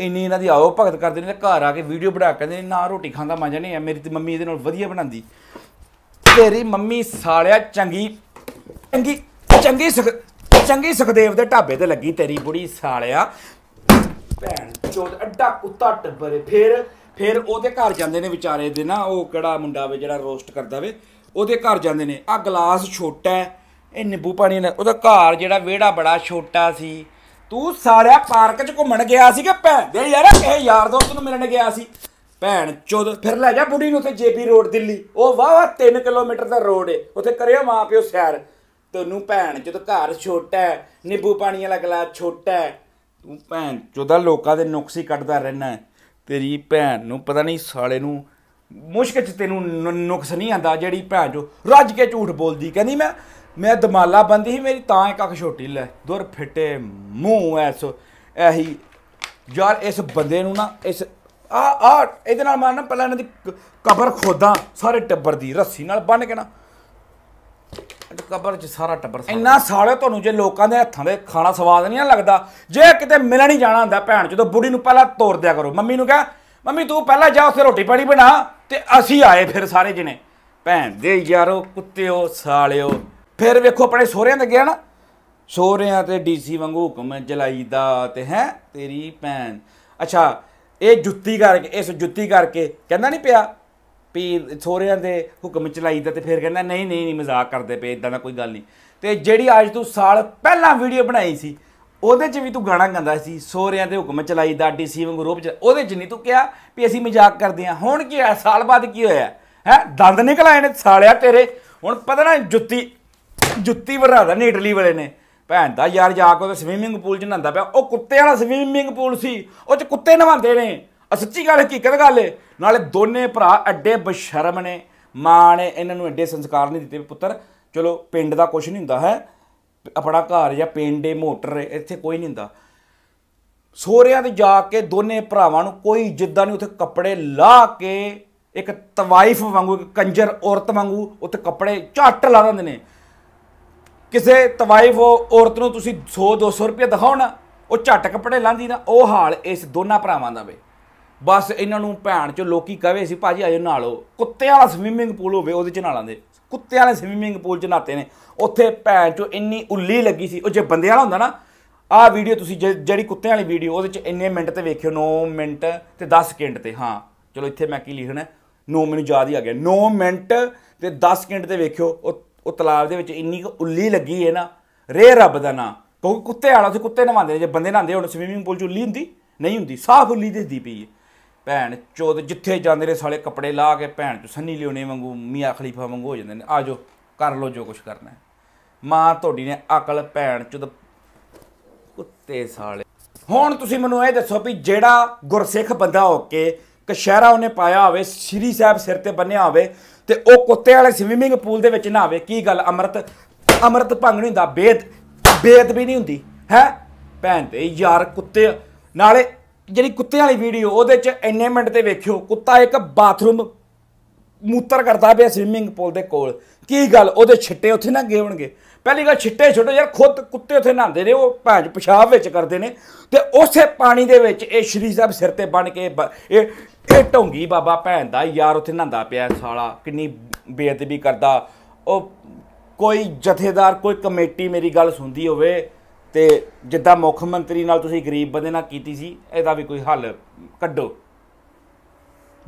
ਇੰਨੀ ਇਹਨਾਂ ਦੀ ਆਓ ਭਗਤ ਕਰਦੇ ਨੇ ਤੇ ਘਰ ਆ ਕੇ ਵੀਡੀਓ ਬਣਾ ਕੇ ਕਹਿੰਦੇ ਨਾ ਰੋਟੀ ਖਾਂਦਾ ਮਜ਼ਾ ਨਹੀਂ ਆ ਮੇਰੀ ਤੇ ਮੰਮੀ ਇਹਦੇ ਨਾਲ ਵਧੀਆ ਬਣਾਉਂਦੀ ਤੇਰੀ ਮੰਮੀ ਸਾਲਿਆ ਚੰਗੀ ਚੰਗੀ ਚੰਗੀ ਸੁਖ ਚੰਗੀ ਸੁਖਦੇਵ ਦੇ ਢਾਬੇ ਤੇ ਲੱਗੀ ਤੇਰੀ ਬੁੜੀ ਸਾਲਿਆ ਭੈਣ ਚੋਦ ਅੱਡਾ ਕੁੱਤਾ ਟੱਬਰੇ ਫੇਰ ਫੇਰ ਉਹਦੇ ਘਰ ਜਾਂਦੇ ਨੇ ਵਿਚਾਰੇ ਦੇ ਨਾ ਉਹ ਕਿਹੜਾ ਮੁੰਡਾ ਵੇ ਜਿਹੜਾ ਰੋਸਟ ਕਰਦਾ ਵੇ ਉਹਦੇ ਘਰ ਜਾਂਦੇ ਨੇ ਆ ਗਲਾਸ ਛੋਟਾ ਹੈ ਇਹ ਨਿੰਬੂ ਪਾਣੀ ਨਾਲ ਉਹਦਾ ਘਰ ਜਿਹੜਾ ਵਿਹੜਾ ਬੜਾ ਛੋਟਾ ਸੀ ਤੂੰ ਸਾਰਿਆ ਪਾਰਕ 'ਚ ਘੁੰਮਣ ਗਿਆ ਸੀ ਕਿ ਭੈਣ ਦੇ ਯਾਰ ਕਿਸੇ ਯਾਰ ਦੋਸਤ ਨੂੰ ਮਿਲਣ ਗਿਆ ਸੀ ਭੈਣ ਚੋਦ ਫਿਰ ਲੈ ਜਾ ਬੁੱਢੀ ਨੂੰ ਉੱਥੇ ਜੇਪੀ ਰੋਡ ਦਿੱਲੀ ਉਹ ਵਾ ਵਾ 3 ਕਿਲੋਮੀਟਰ ਦਾ ਰੋਡ ਏ ਉੱਥੇ ਕਰਿਓ ਪਿਓ ਸੈਰ ਤੈਨੂੰ ਭੈਣ ਚੋਦ ਘਰ ਛੋਟਾ ਹੈ ਨਿੰਬੂ ਪਾਣੀ ਵਾਲਾ ਗਲਾਸ ਛੋਟਾ ਹੈ ਤੂੰ ਭੈਣ ਚੋਦਾ ਲੋਕਾਂ ਦੇ ਨੁਕਸ ਹੀ ਕੱਢਦਾ ਰਹਿਣਾ ਤੇਰੀ ਭੈਣ ਨੂੰ ਪਤਾ ਨਹੀਂ ਸਾਲੇ ਨੂੰ ਮੁਸ਼ਕਿਲ ਚ ਤੈਨੂੰ ਨੁਕਸ ਨਹੀਂ ਆਂਦਾ ਜਿਹੜੀ ਭੈਣ ਜੋ ਰੱਜ ਕੇ ਝੂਠ ਬੋਲਦੀ ਕਹਿੰਦੀ ਮੈਂ ਮੈਂ ਦਮਾਲਾ ਬੰਦੀ ਸੀ ਮੇਰੀ ਤਾਂ ਇੱਕ ਅੱਖ ਛੋਟੀ ਲੈ ਦੁਰ ਫਿੱਟੇ ਮੂੰਹ ਐਸ ਐਹੀ ਯਾਰ ਇਸ ਬੰਦੇ ਨੂੰ ਨਾ ਇਸ ਆ ਆ ਇਹਦੇ ਨਾਲ ਮਾਰਨਾ ਨਾ ਪਹਿਲਾਂ ਇਹਨਾਂ ਦੀ ਕਬਰ ਖੋਦਾਂ ਸਾਰੇ ਟੱਬਰ ਦੀ ਰੱਸੀ ਨਾਲ ਬੰਨ ਕੇ ਨਾ ਕਬਰ 'ਚ ਸਾਰਾ ਟੱਬਰ ਇੰਨਾ ਸਾਲੇ ਤੁਹਾਨੂੰ ਜੇ ਲੋਕਾਂ ਦੇ ਹੱਥਾਂ ਦੇ ਖਾਣਾ ਸਵਾਦ ਨਹੀਂ ਆ ਲੱਗਦਾ ਜੇ ਕਿਤੇ ਮਿਲਣ ਹੀ ਜਾਣਾ ਹੁੰਦਾ ਭੈਣ ਜਦੋਂ ਬੁੜੀ ਨੂੰ ਪਹਿਲਾਂ ਤੋੜ ਦਿਆ ਕਰੋ ਮੰਮੀ ਨੂੰ ਕਹਿ ਮੰਮੀ ਤੂੰ ਪਹਿਲਾਂ ਜਾ ਉੱਥੇ ਰੋਟੀ ਪਾਣੀ ਬਣਾ ਤੇ ਅਸੀਂ ਆਏ ਫਿਰ ਸਾਰੇ ਜਣੇ ਭੈਣ ਦੇ ਯਾਰੋ ਕੁੱਤਿਓ ਸਾਲਿਓ ਫਿਰ ਵੇਖੋ ਆਪਣੇ ਸੋਹਰਿਆਂ ਦੇ ਗਿਆ ਨਾ ਸੋਹਰਿਆਂ ਤੇ ਡੀਸੀ ਵਾਂਗੂ ਹੁਕਮ ਜਲਾਈਦਾ ਤੇ ਹੈ ਤੇਰੀ ਭੈਣ ਅੱਛਾ ਇਹ ਜੁੱਤੀ ਕਰਕੇ ਇਸ ਜੁੱਤੀ ਕਰਕੇ ਕਹਿੰਦਾ ਨਹੀਂ ਪਿਆ ਵੀ ਸੋਹਰਿਆਂ ਦੇ ਹੁਕਮ ਚਲਾਈਦਾ ਤੇ ਫਿਰ ਕਹਿੰਦਾ ਨਹੀਂ ਨਹੀਂ ਨਹੀਂ ਮਜ਼ਾਕ ਕਰਦੇ ਪਏ ਇਦਾਂ ਦਾ ਕੋਈ ਗੱਲ ਨਹੀਂ ਤੇ ਜਿਹੜੀ ਅੱਜ ਤੂੰ ਸਾਲ ਪਹਿਲਾਂ ਵੀਡੀਓ ਬਣਾਈ ਸੀ ਉਹਦੇ 'ਚ ਵੀ ਤੂੰ ਗਾਣਾ ਗਾਉਂਦਾ ਸੀ ਸੋਹਰਿਆਂ ਦੇ ਹੁਕਮ ਚਲਾਈਦਾ ਡੀਸੀ ਵਾਂਗੂ ਰੋਪ ਚ ਉਹਦੇ 'ਚ ਨਹੀਂ ਤੂੰ ਕਿਹਾ ਵੀ ਅਸੀਂ ਮਜ਼ਾਕ ਕਰਦੇ ਆ ਹੁਣ ਕੀ ਹੈ ਸਾਲ ਬਾਅਦ ਕੀ ਹੋਇਆ ਹੈ ਦੰਦ ਨਿਕਲ ਆਏ ਨੇ ਸਾਲਿਆ ਤੇਰੇ ਹੁਣ ਪਤਾ ਨਾ ਜੁੱਤੀ ਜੁੱਤੀ ਵਰਾ ਦਾ ਨੇ ਇਟਲੀ ਵਾਲੇ ਨੇ ਭੈਣ ਦਾ ਯਾਰ ਜਾ ਕੇ ਉਹ ਸਵੀਮਿੰਗ ਪੂਲ 'ਚ ਨਹਾਉਂਦਾ ਪਿਆ ਉਹ ਕੁੱਤੇ ਵਾਲਾ ਸਵੀਮਿੰਗ ਪੂਲ ਸੀ ਉਹ 'ਚ ਕੁੱਤੇ ਨਹਾਉਂਦੇ ਨੇ ਆ ਸੱਚੀ ਗੱਲ ਹਕੀਕਤ ਗੱਲ ਏ ਨਾਲੇ ਦੋਨੇ ਭਰਾ ਐਡੇ ਬਸ਼ਰਮ ਨੇ ਮਾਂ ਨੇ ਇਹਨਾਂ ਨੂੰ ਐਡੇ ਸੰਸਕਾਰ ਨਹੀਂ ਦਿੱਤੇ ਪੁੱਤਰ ਚਲੋ ਪਿੰਡ ਦਾ ਕੁਝ ਨਹੀਂ ਹੁੰਦਾ ਹੈ ਆਪਣਾ ਘਰ ਜਾਂ ਪਿੰਡੇ ਮੋਟਰ ਇੱਥੇ ਕੋਈ ਨਹੀਂ ਹੁੰਦਾ ਸੋਹਰਿਆਂ ਤੇ ਜਾ ਕੇ ਦੋਨੇ ਭਰਾਵਾਂ ਨੂੰ ਕੋਈ ਜਿੱਦਾਂ ਨਹੀਂ ਉੱਥੇ ਕੱਪੜੇ ਲਾ ਕੇ ਇੱਕ ਤਵਾਈਫ ਵਾਂਗੂ ਇੱਕ ਕੰਜਰ ਔਰਤ ਵਾਂਗੂ ਉੱਥੇ ਕੱਪੜੇ ਝੱਟ ਲਾ ਦਿੰਦੇ ਨੇ ਕਿਸੇ ਤਵਾਈਫ ਔਰਤ ਨੂੰ ਤੁਸੀਂ 100 200 ਰੁਪਏ ਦਿਖਾਉਣਾ ਉਹ ਝਟ ਕੱਪੜੇ ਲਾਂਦੀ ਨਾ ਉਹ ਹਾਲ ਇਸ ਦੋਨਾਂ ਭਰਾਵਾਂ ਦਾ ਵੇ ਬਸ ਇਹਨਾਂ ਨੂੰ ਭੈਣ ਚ ਲੋਕੀ ਕਹੇ ਸੀ ਭਾਜੀ ਆਜੋ ਨਾਲੋ ਕੁੱਤੇ ਵਾਲਾ ਸਵਿਮਿੰਗ ਪੂਲ ਹੋਵੇ ਉਹਦੇ ਚ ਨਾਲਾਂ ਦੇ ਕੁੱਤੇ ਵਾਲੇ ਸਵਿਮਿੰਗ ਪੂਲ ਚ ਨਾਤੇ ਨੇ ਉੱਥੇ ਭੈਣ ਚ ਇੰਨੀ ਉੱਲੀ ਲੱਗੀ ਸੀ ਉਹ ਜੇ ਬੰਦੇ ਵਾਲਾ ਹੁੰਦਾ ਨਾ ਆਹ ਵੀਡੀਓ ਤੁਸੀਂ ਜਿਹੜੀ ਕੁੱਤੇ ਵਾਲੀ ਵੀਡੀਓ ਉਹਦੇ ਚ ਇੰਨੇ ਮਿੰਟ ਤੇ ਵੇਖਿਓ 9 ਮਿੰਟ ਤੇ 10 ਸਕਿੰਟ ਤੇ ਹਾਂ ਚਲੋ ਇੱਥੇ ਮੈਂ ਕੀ ਲਿਖਣਾ 9 ਮੈਨੂੰ ਯਾਦ ਹੀ ਆ ਗਿਆ 9 ਮਿੰਟ ਤੇ 10 ਸਕਿੰਟ ਤੇ ਵੇਖਿਓ ਉਹ ਉਹ ਤਲਾਬ ਦੇ ਵਿੱਚ ਇੰਨੀ ਕੁ ਉੱਲੀ ਲੱਗੀ ਹੈ ਨਾ ਰੇ ਰੱਬ ਦਾ ਨਾ ਕਿਉਂਕਿ ਕੁੱਤੇ ਆਲਾ ਸੀ ਕੁੱਤੇ ਨਵਾਉਂਦੇ ਜੇ ਬੰਦੇ ਨਹਾਉਂਦੇ ਹੁਣ ਸਵੀਮਿੰਗ ਪੂਲ 'ਚ ਉੱਲੀ ਹੁੰਦੀ ਨਹੀਂ ਹੁੰਦੀ ਸਾਫ਼ ਉੱਲੀ ਦਿਸਦੀ ਪਈ ਹੈ ਭੈਣ ਚੋਦ ਜਿੱਥੇ ਜਾਂਦੇ ਨੇ ਸਾਲੇ ਕੱਪੜੇ ਲਾ ਕੇ ਭੈਣ ਚ ਸੰਨੀ ਲਿਓਨੇ ਵਾਂਗੂ ਮੀਆਂ ਖਲੀਫਾ ਵਾਂਗੂ ਹੋ ਜਾਂਦੇ ਨੇ ਆ ਜੋ ਕਰ ਲੋ ਜੋ ਕੁਝ ਕਰਨਾ ਮਾਂ ਤੁਹਾਡੀ ਨੇ ਅਕਲ ਭੈਣ ਚੋਦ ਕੁੱਤੇ ਸਾਲੇ ਹੁਣ ਤੁਸੀਂ ਮੈਨੂੰ ਇਹ ਦੱਸੋ ਵੀ ਜਿਹੜਾ ਗੁਰਸਿੱਖ ਬੰਦਾ ਹੋ ਕੇ ਕਸ਼ਹਿਰਾ ਉਹਨੇ ਪਾਇਆ ਹੋਵੇ ਸ਼੍ਰੀ ਸਾਹਿਬ ਸਿਰ ਤੇ ਬੰਨਿਆ ਹੋਵੇ ਤੇ ਉਹ ਕੁੱਤੇ ਵਾਲੇ ਸਵਿਮਿੰਗ ਪੂਲ ਦੇ ਵਿੱਚ ਨਹਾਵੇ ਕੀ ਗੱਲ ਅਮਰਤ ਅਮਰਤ ਭੰਗ ਨਹੀਂ ਹੁੰਦਾ ਬੇਦ ਬੇਦ ਵੀ ਨਹੀਂ ਹੁੰਦੀ ਹੈ ਭੈਣ ਤੇ ਯਾਰ ਕੁੱਤੇ ਨਾਲੇ ਜਿਹੜੀ ਕੁੱਤੇ ਵਾਲੀ ਵੀਡੀਓ ਉਹਦੇ ਚ ਇੰਨੇ ਮਿੰਟ ਤੇ ਵੇਖਿਓ ਕੁੱਤਾ ਇੱਕ ਬਾਥਰੂਮ ਮੂਤਰ ਕਰਦਾ ਪਿਆ ਸਵਿਮਿੰਗ ਪੂਲ ਦੇ ਕੋਲ ਕੀ ਗੱਲ ਉਹਦੇ ਛਿੱਟੇ ਉੱਥੇ ਨਾ ਗਏ ਹੋਣਗੇ ਪਹਿਲੀ ਗੱਲ ਛਿੱਟੇ ਛੋਟੇ ਯਾਰ ਖੁਦ ਕੁੱਤੇ ਉੱਥੇ ਨਹਾਉਂਦੇ ਨੇ ਉਹ ਭਾਂਜ ਪਿਸ਼ਾਬ ਵਿੱਚ ਕਰਦੇ ਨੇ ਤੇ ਉਸੇ ਪਾਣੀ ਦੇ ਵਿੱਚ ਇਹ ਸ਼੍ਰੀ ਸਾਹਿਬ ਸਿਰ ਤੇ ਬਣ ਕੇ ਇਹ ਇਹ ਢੋਂਗੀ ਬਾਬਾ ਭੈਣ ਦਾ ਯਾਰ ਉੱਥੇ ਨਹਾਂਦਾ ਪਿਆ ਸਾਲਾ ਕਿੰਨੀ ਬੇਅਦਬੀ ਕਰਦਾ ਉਹ ਕੋਈ ਜਥੇਦਾਰ ਕੋਈ ਕਮੇਟੀ ਮੇਰੀ ਗੱਲ ਸੁਣਦੀ ਹੋਵੇ ਤੇ ਜਿੱਦਾਂ ਮੁੱਖ ਮੰਤਰੀ ਨਾਲ ਤੁਸੀਂ ਗਰੀਬ ਬੰਦੇ ਨਾਲ ਕੀਤੀ ਸੀ ਇਹਦਾ ਵੀ ਕੋਈ ਹੱਲ ਕੱਢੋ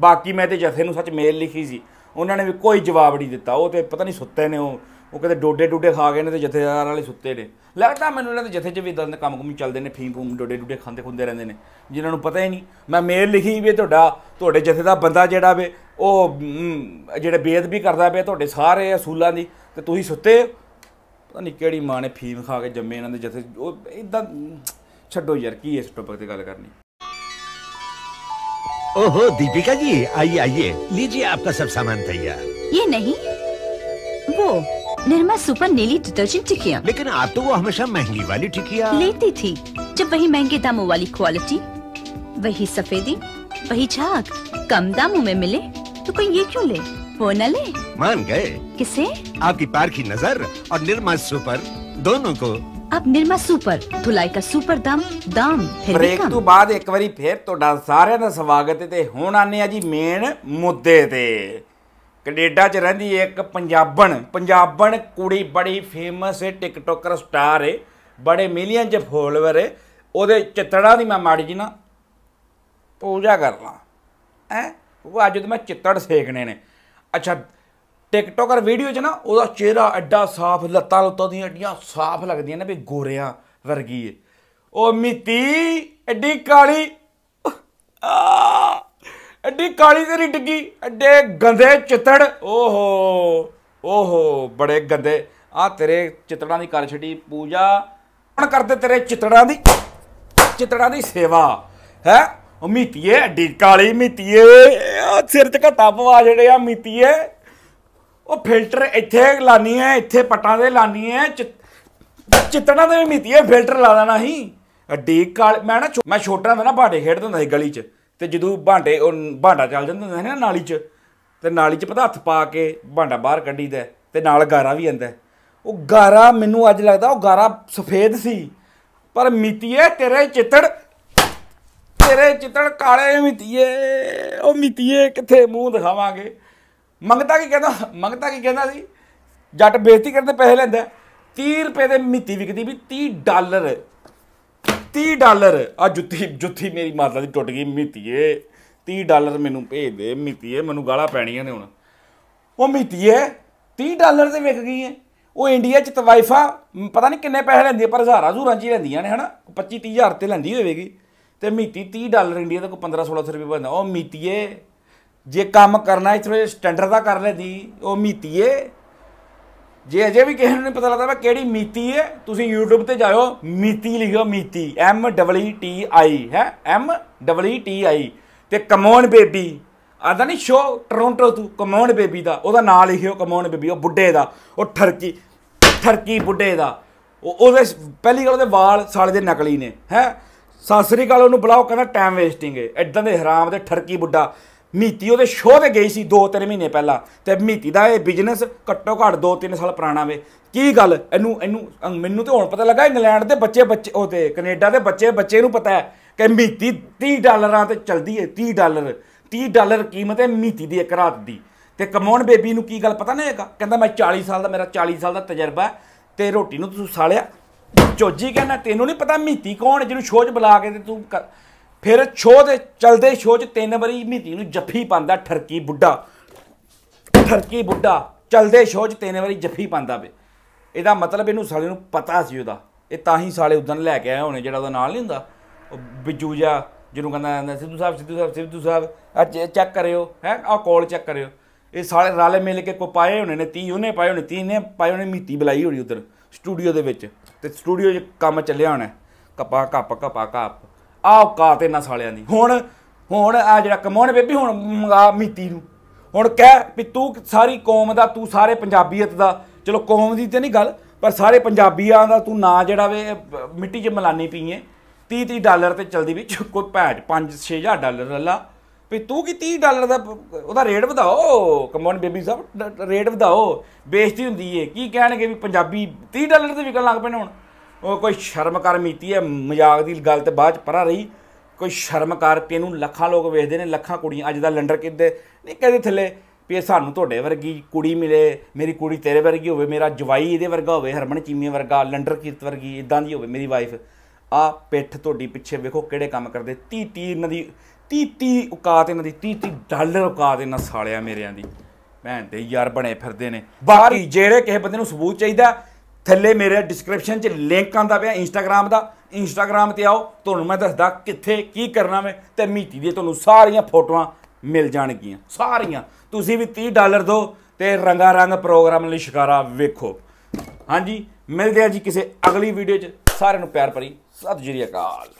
ਬਾਕੀ ਮੈਂ ਤੇ ਜਥੇ ਨੂੰ ਸੱਚ ਮੇਲ ਲਿਖੀ ਸੀ ਉਹਨਾਂ ਨੇ ਵੀ ਕੋਈ ਜਵਾਬ ਨਹੀਂ ਦਿੱਤਾ ਉਹ ਤੇ ਪਤਾ ਨਹੀਂ ਸੁੱਤੇ ਨੇ ਉਹ ਉਹ ਕਹਿੰਦੇ ਡੋਡੇ ਡੋਡੇ ਖਾ ਗਏ ਨੇ ਤੇ ਜਥੇਦਾਰ ਵਾਲੇ ਸੁੱਤੇ ਨੇ ਲੱਗਦਾ ਮੈਨੂੰ ਇਹਨਾਂ ਦੇ ਜਥੇ 'ਚ ਵੀ ਇਦਾਂ ਦੇ ਕੰਮ ਕੁਮ ਚੱਲਦੇ ਨੇ ਫੀਮ ਫੂਮ ਡੋਡੇ ਡੋਡੇ ਖਾਂਦੇ ਖੁੰਦੇ ਰਹਿੰਦੇ ਨੇ ਜਿਨ੍ਹਾਂ ਨੂੰ ਪਤਾ ਹੀ ਨਹੀਂ ਮੈਂ ਮੇਲ ਲਿਖੀ ਵੀ ਤੁਹਾਡਾ ਤੁਹਾਡੇ ਜਥੇ ਦਾ ਬੰਦਾ ਜਿਹੜਾ ਵੇ ਉਹ ਜਿਹੜੇ ਬੇਦ ਵੀ ਕਰਦਾ ਪਿਆ ਤੁਹਾਡੇ ਸਾਰੇ ਅਸੂਲਾਂ ਦੀ ਤੇ ਤੁਸੀਂ ਸੁੱਤੇ ਪਤਾ ਨਹੀਂ ਕਿਹੜੀ ਮਾਂ ਨੇ ਫੀਮ ਖਾ ਕੇ ਜੰਮੇ ਇਹਨਾਂ ਦੇ ਜਥੇ ਉਹ ਇਦਾਂ ਛੱਡੋ ਯਾਰ ਕੀ ਇਸ ਟੌਪਿਕ ਤੇ ਗੱਲ ਕਰਨੀ ओहो दीपिका जी आइए आइए लीजिए आपका सब सामान तैयार ये नहीं वो निर्मा सुपर नीली डिटर्जेंट टिकिया लेकिन आप तो वो हमेशा महंगी वाली टिकिया लेती थी जब वही महंगे दामों वाली क्वालिटी वही सफेदी वही झाग कम दामों में मिले तो कोई ये क्यों ले वो न ले मान गए किसे आपकी पार की नजर और निर्मा सुपर दोनों को अब निर्मा सुपर धुलाई का सुपर दाम दाम फिर एक तो बाद एक बारी फिर तो डांसारे ना स्वागत है ते होना नहीं ਆਨੇ मेन मुद्दे ਮੇਨ ਕੈਨੇਡਾ 'ਚ ਰਹਿੰਦੀ ਇੱਕ ਪੰਜਾਬਣ ਪੰਜਾਬਣ ਕੁੜੀ ਬੜੀ ਫੇਮਸ ਹੈ ਟਿਕਟੋਕਰ ਸਟਾਰ ਹੈ ਬੜੇ ਮਿਲੀਅਨ 'ਚ ਫੋਲੋਅਰ ਹੈ ਉਹਦੇ ਚਿੱਤੜਾਂ ਦੀ ਮੈਂ ਮਾੜੀ ਜੀ ਨਾ ਪੂਜਾ ਕਰਦਾ ਹੈ ਉਹ ਅੱਜ ਤੇ ਮੈਂ ਚਿੱਤੜ ਸੇਕਣੇ ਨੇ ਅੱਛਾ ਟਿਕਟੋਕਰ ਵੀਡੀਓ 'ਚ ਨਾ ਉਹਦਾ ਚਿਹਰਾ ਐਡਾ ਸਾਫ਼ ਲੱਤਾਂ ਲੁੱਤਾਂ ਦੀਆਂ ਐਡੀਆਂ ਸਾਫ਼ ਲੱਗਦੀਆਂ ਨੇ ਵੀ ਗੋਰਿਆਂ ਵਰਗੀ ਏ ਉਹ ਮਿੱਤੀ ਐਡੀ ਕਾਲੀ ਆ ਐਡੀ ਕਾਲੀ ਤੇਰੀ ਡਿੱਗੀ ਐਡੇ ਗੰਦੇ ਚਿੱਤੜ ਓਹੋ ਓਹੋ ਬੜੇ ਗੰਦੇ ਆ ਤੇਰੇ ਚਿੱਤੜਾਂ ਦੀ ਕਰ ਛੱਡੀ ਪੂਜਾ ਹੁਣ ਕਰਦੇ ਤੇਰੇ ਚਿੱਤੜਾਂ ਦੀ ਚਿੱਤੜਾਂ ਦੀ ਸੇਵਾ ਹੈ ਉਹ ਮੀਤੀਏ ਐਡੀ ਕਾਲੀ ਮੀਤੀਏ ਸਿਰ ਤੇ ਘੱਟਾ ਪਵਾ ਜਿਹੜੇ ਆ ਮੀਤੀਏ ਉਹ ਫਿਲਟਰ ਇੱਥੇ ਲਾਨੀ ਐ ਇੱਥੇ ਪਟਾਂ ਦੇ ਲਾਨੀ ਐ ਚਿੱਤੜਾਂ ਦੇ ਮੀਤੀਏ ਫਿਲਟਰ ਲਾ ਦੇਣਾ ਹੀ ਐਡੀ ਕਾਲ ਮੈਂ ਨਾ ਮੈਂ ਛੋਟਾ ਹੁੰਦਾ ਨਾ ਬਾੜੇ ਖੇਡਦਾ ਹੁੰਦਾ ਸੀ ਗਲੀ 'ਚ ਤੇ ਜਦੋਂ ਭਾਂਡੇ ਉਹ ਭਾਂਡਾ ਚੱਲ ਜਾਂਦਾ ਹੁੰਦਾ ਹੈ ਨਾ ਨਾਲੀ 'ਚ ਤੇ ਨਾਲੀ 'ਚ ਪਤਾ ਹੱਥ ਪਾ ਕੇ ਭਾਂਡਾ ਬਾਹਰ ਕੱਢੀਦਾ ਤੇ ਨਾਲ ਗਾਰਾ ਵੀ ਆਂਦਾ ਉਹ ਗਾਰਾ ਮੈਨੂੰ ਅੱਜ ਲੱਗਦਾ ਉਹ ਗਾਰਾ ਸਫੇਦ ਸੀ ਪਰ ਮਿੱਤੀਏ ਤੇਰੇ ਚਿੱਤੜ ਤੇਰੇ ਚਿੱਤੜ ਕਾਲੇ ਮਿੱਤੀਏ ਉਹ ਮਿੱਤੀਏ ਕਿੱਥੇ ਮੂੰਹ ਦਿਖਾਵਾਂਗੇ ਮੰਗਤਾ ਕੀ ਕਹਿੰਦਾ ਮੰਗਤਾ ਕੀ ਕਹਿੰਦਾ ਸੀ ਜੱਟ ਬੇਇੱਜ਼ਤੀ ਕਰਦੇ ਪੈਸੇ ਲੈਂਦਾ 30 ਰੁਪਏ ਦੇ ਮਿੱਤੀ ਵਿਕਦੀ ਵੀ 30 ਡਾਲਰ 30 ਡਾਲਰ ਆ ਜੁੱਤੀ ਜੁੱਤੀ ਮੇਰੀ ਮਾਤਾ ਦੀ ਟੁੱਟ ਗਈ ਮਿੱਤੀਏ 30 ਡਾਲਰ ਮੈਨੂੰ ਭੇਜ ਦੇ ਮਿੱਤੀਏ ਮੈਨੂੰ ਗਾਲਾਂ ਪੈਣੀਆਂ ਨੇ ਹੁਣ ਉਹ ਮਿੱਤੀਏ 30 ਡਾਲਰ ਤੇ ਵਿਕ ਗਈ ਐ ਉਹ ਇੰਡੀਆ ਚ ਤਵਾਈਫਾ ਪਤਾ ਨਹੀਂ ਕਿੰਨੇ ਪੈਸੇ ਲੈਂਦੀ ਪਰ ਹਜ਼ਾਰਾਂ ਹਜ਼ੂਰਾਂ ਚ ਲੈਂਦੀਆਂ ਨੇ ਹਨਾ 25 ਹਜ਼ਾਰ ਤੇ ਲੈਂਦੀ ਹੋਵੇਗੀ ਤੇ ਮਿੱਤੀ 30 ਡਾਲਰ ਇੰਡੀਆ ਦਾ ਕੋ 15 1600 ਰੁਪਏ ਬਣਦਾ ਉਹ ਮਿੱਤੀਏ ਜੇ ਕੰਮ ਕਰਨਾ ਇਥੇ ਸਟੈਂਡਰਡ ਦਾ ਕਰ ਲੈਦੀ ਉਹ ਮਿੱਤੀਏ ਜੇ ਅਜੇ ਵੀ ਕਿਸੇ ਨੂੰ ਨਹੀਂ ਪਤਾ ਲੱਗਦਾ ਮੈਂ ਕਿਹੜੀ ਮੀਤੀ ਹੈ ਤੁਸੀਂ YouTube ਤੇ ਜਾਇਓ ਮੀਤੀ ਲਿਖੋ ਮੀਤੀ M W T I ਹੈ M W T I ਤੇ ਕਮੌਨ ਬੇਬੀ ਆਦਾ ਨਹੀਂ ਸ਼ੋ ਟੋਰਾਂਟੋ ਤੂੰ ਕਮੌਨ ਬੇਬੀ ਦਾ ਉਹਦਾ ਨਾਮ ਲਿਖਿਓ ਕਮੌਨ ਬੇਬੀ ਉਹ ਬੁੱਢੇ ਦਾ ਉਹ ਠਰਕੀ ਠਰਕੀ ਬੁੱਢੇ ਦਾ ਉਹ ਉਹਦੇ ਪਹਿਲੀ ਗੱਲ ਉਹਦੇ ਵਾਲ ਸਾਲੇ ਦੇ ਨਕਲੀ ਨੇ ਹੈ ਸਾਸਰੀ ਕਾਲ ਉਹਨੂੰ ਬੁਲਾਓ ਕਹਿੰਦਾ ਟਾਈਮ ਵੇਸਟਿੰਗ ਹੈ ਇਦਾਂ ਦੇ ਹਰਾਮ ਦੇ ਠਰਕੀ ਬੁੱਢਾ ਮੀਤੀ ਉਹਦੇ ਸ਼ੋਅ ਤੇ ਗਈ ਸੀ 2-3 ਮਹੀਨੇ ਪਹਿਲਾਂ ਤੇ ਮੀਤੀ ਦਾ ਇਹ ਬਿਜ਼ਨਸ ਘੱਟੋ ਘੱਟ 2-3 ਸਾਲ ਪੁਰਾਣਾ ਵੇ ਕੀ ਗੱਲ ਇਹਨੂੰ ਇਹਨੂੰ ਮੈਨੂੰ ਤੇ ਹੁਣ ਪਤਾ ਲੱਗਾ ਇੰਗਲੈਂਡ ਦੇ ਬੱਚੇ ਬੱਚੇ ਉਹ ਤੇ ਕੈਨੇਡਾ ਦੇ ਬੱਚੇ ਬੱਚੇ ਨੂੰ ਪਤਾ ਹੈ ਕਿ ਮੀਤੀ 30 ਡਾਲਰਾਂ ਤੇ ਚਲਦੀ ਹੈ 30 ਡਾਲਰ 30 ਡਾਲਰ ਕੀਮਤ ਹੈ ਮੀਤੀ ਦੀ ਇੱਕ ਰਾਤ ਦੀ ਤੇ ਕਮੌਨ ਬੇਬੀ ਨੂੰ ਕੀ ਗੱਲ ਪਤਾ ਨਹੀਂ ਹੈਗਾ ਕਹਿੰਦਾ ਮੈਂ 40 ਸਾਲ ਦਾ ਮੇਰਾ 40 ਸਾਲ ਦਾ ਤਜਰਬਾ ਤੇ ਰੋਟੀ ਨੂੰ ਤੂੰ ਸਾਲਿਆ ਚੋਜੀ ਕਹਿੰਦਾ ਤੈਨੂੰ ਨਹੀਂ ਪਤਾ ਮੀਤੀ ਕੌਣ ਜਿਹਨੂੰ ਸ਼ੋਜ ਬੁਲਾ ਕੇ ਤੇ ਤੂੰ ਫਿਰ ਸ਼ੋਅ ਦੇ ਚਲਦੇ ਸ਼ੋਅ 'ਚ ਤਿੰਨ ਵਾਰੀ ਮੀਤੀ ਨੂੰ ਜੱਫੀ ਪਾਉਂਦਾ ਠਰਕੀ ਬੁੱਢਾ ਠਰਕੀ ਬੁੱਢਾ ਚਲਦੇ ਸ਼ੋਅ 'ਚ ਤਿੰਨ ਵਾਰੀ ਜੱਫੀ ਪਾਉਂਦਾ ਵੇ ਇਹਦਾ ਮਤਲਬ ਇਹਨੂੰ ਸਾਲੇ ਨੂੰ ਪਤਾ ਸੀ ਉਹਦਾ ਇਹ ਤਾਂ ਹੀ ਸਾਲੇ ਉਦੋਂ ਲੈ ਕੇ ਆਏ ਹੋਣੇ ਜਿਹੜਾ ਉਹਦਾ ਨਾਲ ਨਹੀਂ ਹੁੰਦਾ ਉਹ ਬਿੱਜੂ ਜਾ ਜਿਹਨੂੰ ਕਹਿੰਦਾ ਜਾਂਦਾ ਸਿੱਧੂ ਸਾਹਿਬ ਸਿੱਧੂ ਸਾਹਿਬ ਸਿੱਧੂ ਸਾਹਿਬ ਆ ਚੈੱਕ ਕਰਿਓ ਹੈ ਆ ਕਾਲ ਚੈੱਕ ਕਰਿਓ ਇਹ ਸਾਲੇ ਰਾਲੇ ਮਿਲ ਕੇ ਕੋ ਪਾਏ ਹੋਣੇ ਨੇ 30 ਉਹਨੇ ਪਾਏ ਹੋਣੇ 30 ਨੇ ਪਾਏ ਹੋਣੇ ਮੀਤੀ ਬੁਲਾਈ ਹੋਣੀ ਉਧਰ ਸਟੂਡੀਓ ਦੇ ਵਿੱਚ ਤੇ ਸਟੂਡੀਓ 'ਚ ਕੰਮ ਚੱਲਿਆ ਹੋਣਾ ਕਪਾ ਕਪ ਕਪਾ ਕਪ ਆ ਔਕਾਤ ਇਹਨਾਂ ਸਾਲਿਆਂ ਦੀ ਹੁਣ ਹੁਣ ਆ ਜਿਹੜਾ ਕਮਾਉਣ ਬੇਬੀ ਹੁਣ ਮੰਗਾ ਮੀਤੀ ਨੂੰ ਹੁਣ ਕਹਿ ਵੀ ਤੂੰ ਸਾਰੀ ਕੌਮ ਦਾ ਤੂੰ ਸਾਰੇ ਪੰਜਾਬੀਅਤ ਦਾ ਚਲੋ ਕੌਮ ਦੀ ਤੇ ਨਹੀਂ ਗੱਲ ਪਰ ਸਾਰੇ ਪੰਜਾਬੀਆਂ ਦਾ ਤੂੰ ਨਾਂ ਜਿਹੜਾ ਵੇ ਮਿੱਟੀ 'ਚ ਮਲਾਨੀ ਪੀਏ 30 30 ਡਾਲਰ ਤੇ ਚਲਦੀ ਵੀ ਕੋਈ ਭੈਟ 5 6000 ਡਾਲਰ ਲੱਲਾ ਵੀ ਤੂੰ ਕੀ 30 ਡਾਲਰ ਦਾ ਉਹਦਾ ਰੇਟ ਵਧਾਓ ਕਮੋਨ ਬੇਬੀ ਸਾਹਿਬ ਰੇਟ ਵਧਾਓ ਬੇਇੱਜ਼ਤੀ ਹੁੰਦੀ ਏ ਕੀ ਕਹਿਣਗੇ ਵੀ ਪੰਜਾਬੀ 30 ਡਾਲਰ ਤੇ ਵਿਕਣ ਲੱਗ ਪਏ ਨੇ ਹੁਣ ਉਹ ਕੋਈ ਸ਼ਰਮ ਕਰ ਮੀਤੀ ਹੈ ਮਜ਼ਾਕ ਦੀ ਗੱਲ ਤੇ ਬਾਅਦ ਚ ਪਰਾ ਰਹੀ ਕੋਈ ਸ਼ਰਮ ਕਰ ਪੀ ਇਹਨੂੰ ਲੱਖਾਂ ਲੋਕ ਵੇਖਦੇ ਨੇ ਲੱਖਾਂ ਕੁੜੀਆਂ ਅੱਜ ਦਾ ਲੰਡਰ ਕਿੱਦੇ ਨਹੀਂ ਕਹਦੇ ਥੱਲੇ ਪੀ ਸਾਨੂੰ ਤੁਹਾਡੇ ਵਰਗੀ ਕੁੜੀ ਮਿਲੇ ਮੇਰੀ ਕੁੜੀ ਤੇਰੇ ਵਰਗੀ ਹੋਵੇ ਮੇਰਾ ਜਵਾਈ ਇਹਦੇ ਵਰਗਾ ਹੋਵੇ ਹਰਮਨ ਚੀਮੇ ਵਰਗਾ ਲੰਡਰ ਕੀਰਤ ਵਰਗੀ ਇਦਾਂ ਦੀ ਹੋਵੇ ਮੇਰੀ ਵਾਈਫ ਆ ਪਿੱਠ ਤੁਹਾਡੀ ਪਿੱਛੇ ਵੇਖੋ ਕਿਹੜੇ ਕੰਮ ਕਰਦੇ 30 30 ਇਹਨਾਂ ਦੀ 30 30 ਔਕਾਤ ਇਹਨਾਂ ਦੀ 30 30 ਡਾਲਰ ਔਕਾਤ ਇਹਨਾਂ ਸਾਲਿਆਂ ਮੇਰਿਆਂ ਦੀ ਭੈਣ ਦੇ ਯਾਰ ਬਣੇ ਫਿਰਦੇ ਨੇ ਬਾਕੀ ਜਿਹੜੇ ਕਿਸੇ ਬੰਦੇ ਨੂੰ ਸਬੂਤ ਚਾਹੀਦਾ ਥੱਲੇ ਮੇਰੇ ਡਿਸਕ੍ਰਿਪਸ਼ਨ 'ਚ ਲਿੰਕ ਆਂਦਾ ਪਿਆ ਇੰਸਟਾਗ੍ਰam ਦਾ ਇੰਸਟਾਗ੍ਰam ਤੇ ਆਓ ਤੁਹਾਨੂੰ ਮੈਂ ਦੱਸਦਾ ਕਿੱਥੇ ਕੀ ਕਰਨਾ ਵੇ ਤੇ ਮੀਤੀ ਦੀ ਤੁਹਾਨੂੰ ਸਾਰੀਆਂ ਫੋਟੋਆਂ ਮਿਲ ਜਾਣਗੀਆਂ ਸਾਰੀਆਂ ਤੁਸੀਂ ਵੀ 30 ਡਾਲਰ ਦਿਓ ਤੇ ਰੰਗਾ ਰੰਗ ਪ੍ਰੋਗਰਾਮ ਲਈ ਸ਼ਿਕਾਰਾ ਵੇਖੋ ਹਾਂਜੀ ਮਿਲਦੇ ਆ ਜੀ ਕਿਸੇ ਅਗਲੀ ਵੀਡੀਓ 'ਚ ਸਾਰਿਆਂ ਨੂੰ ਪਿਆਰ ਭਰੀ ਸਤਿ ਜੀ ਅਕਾਲ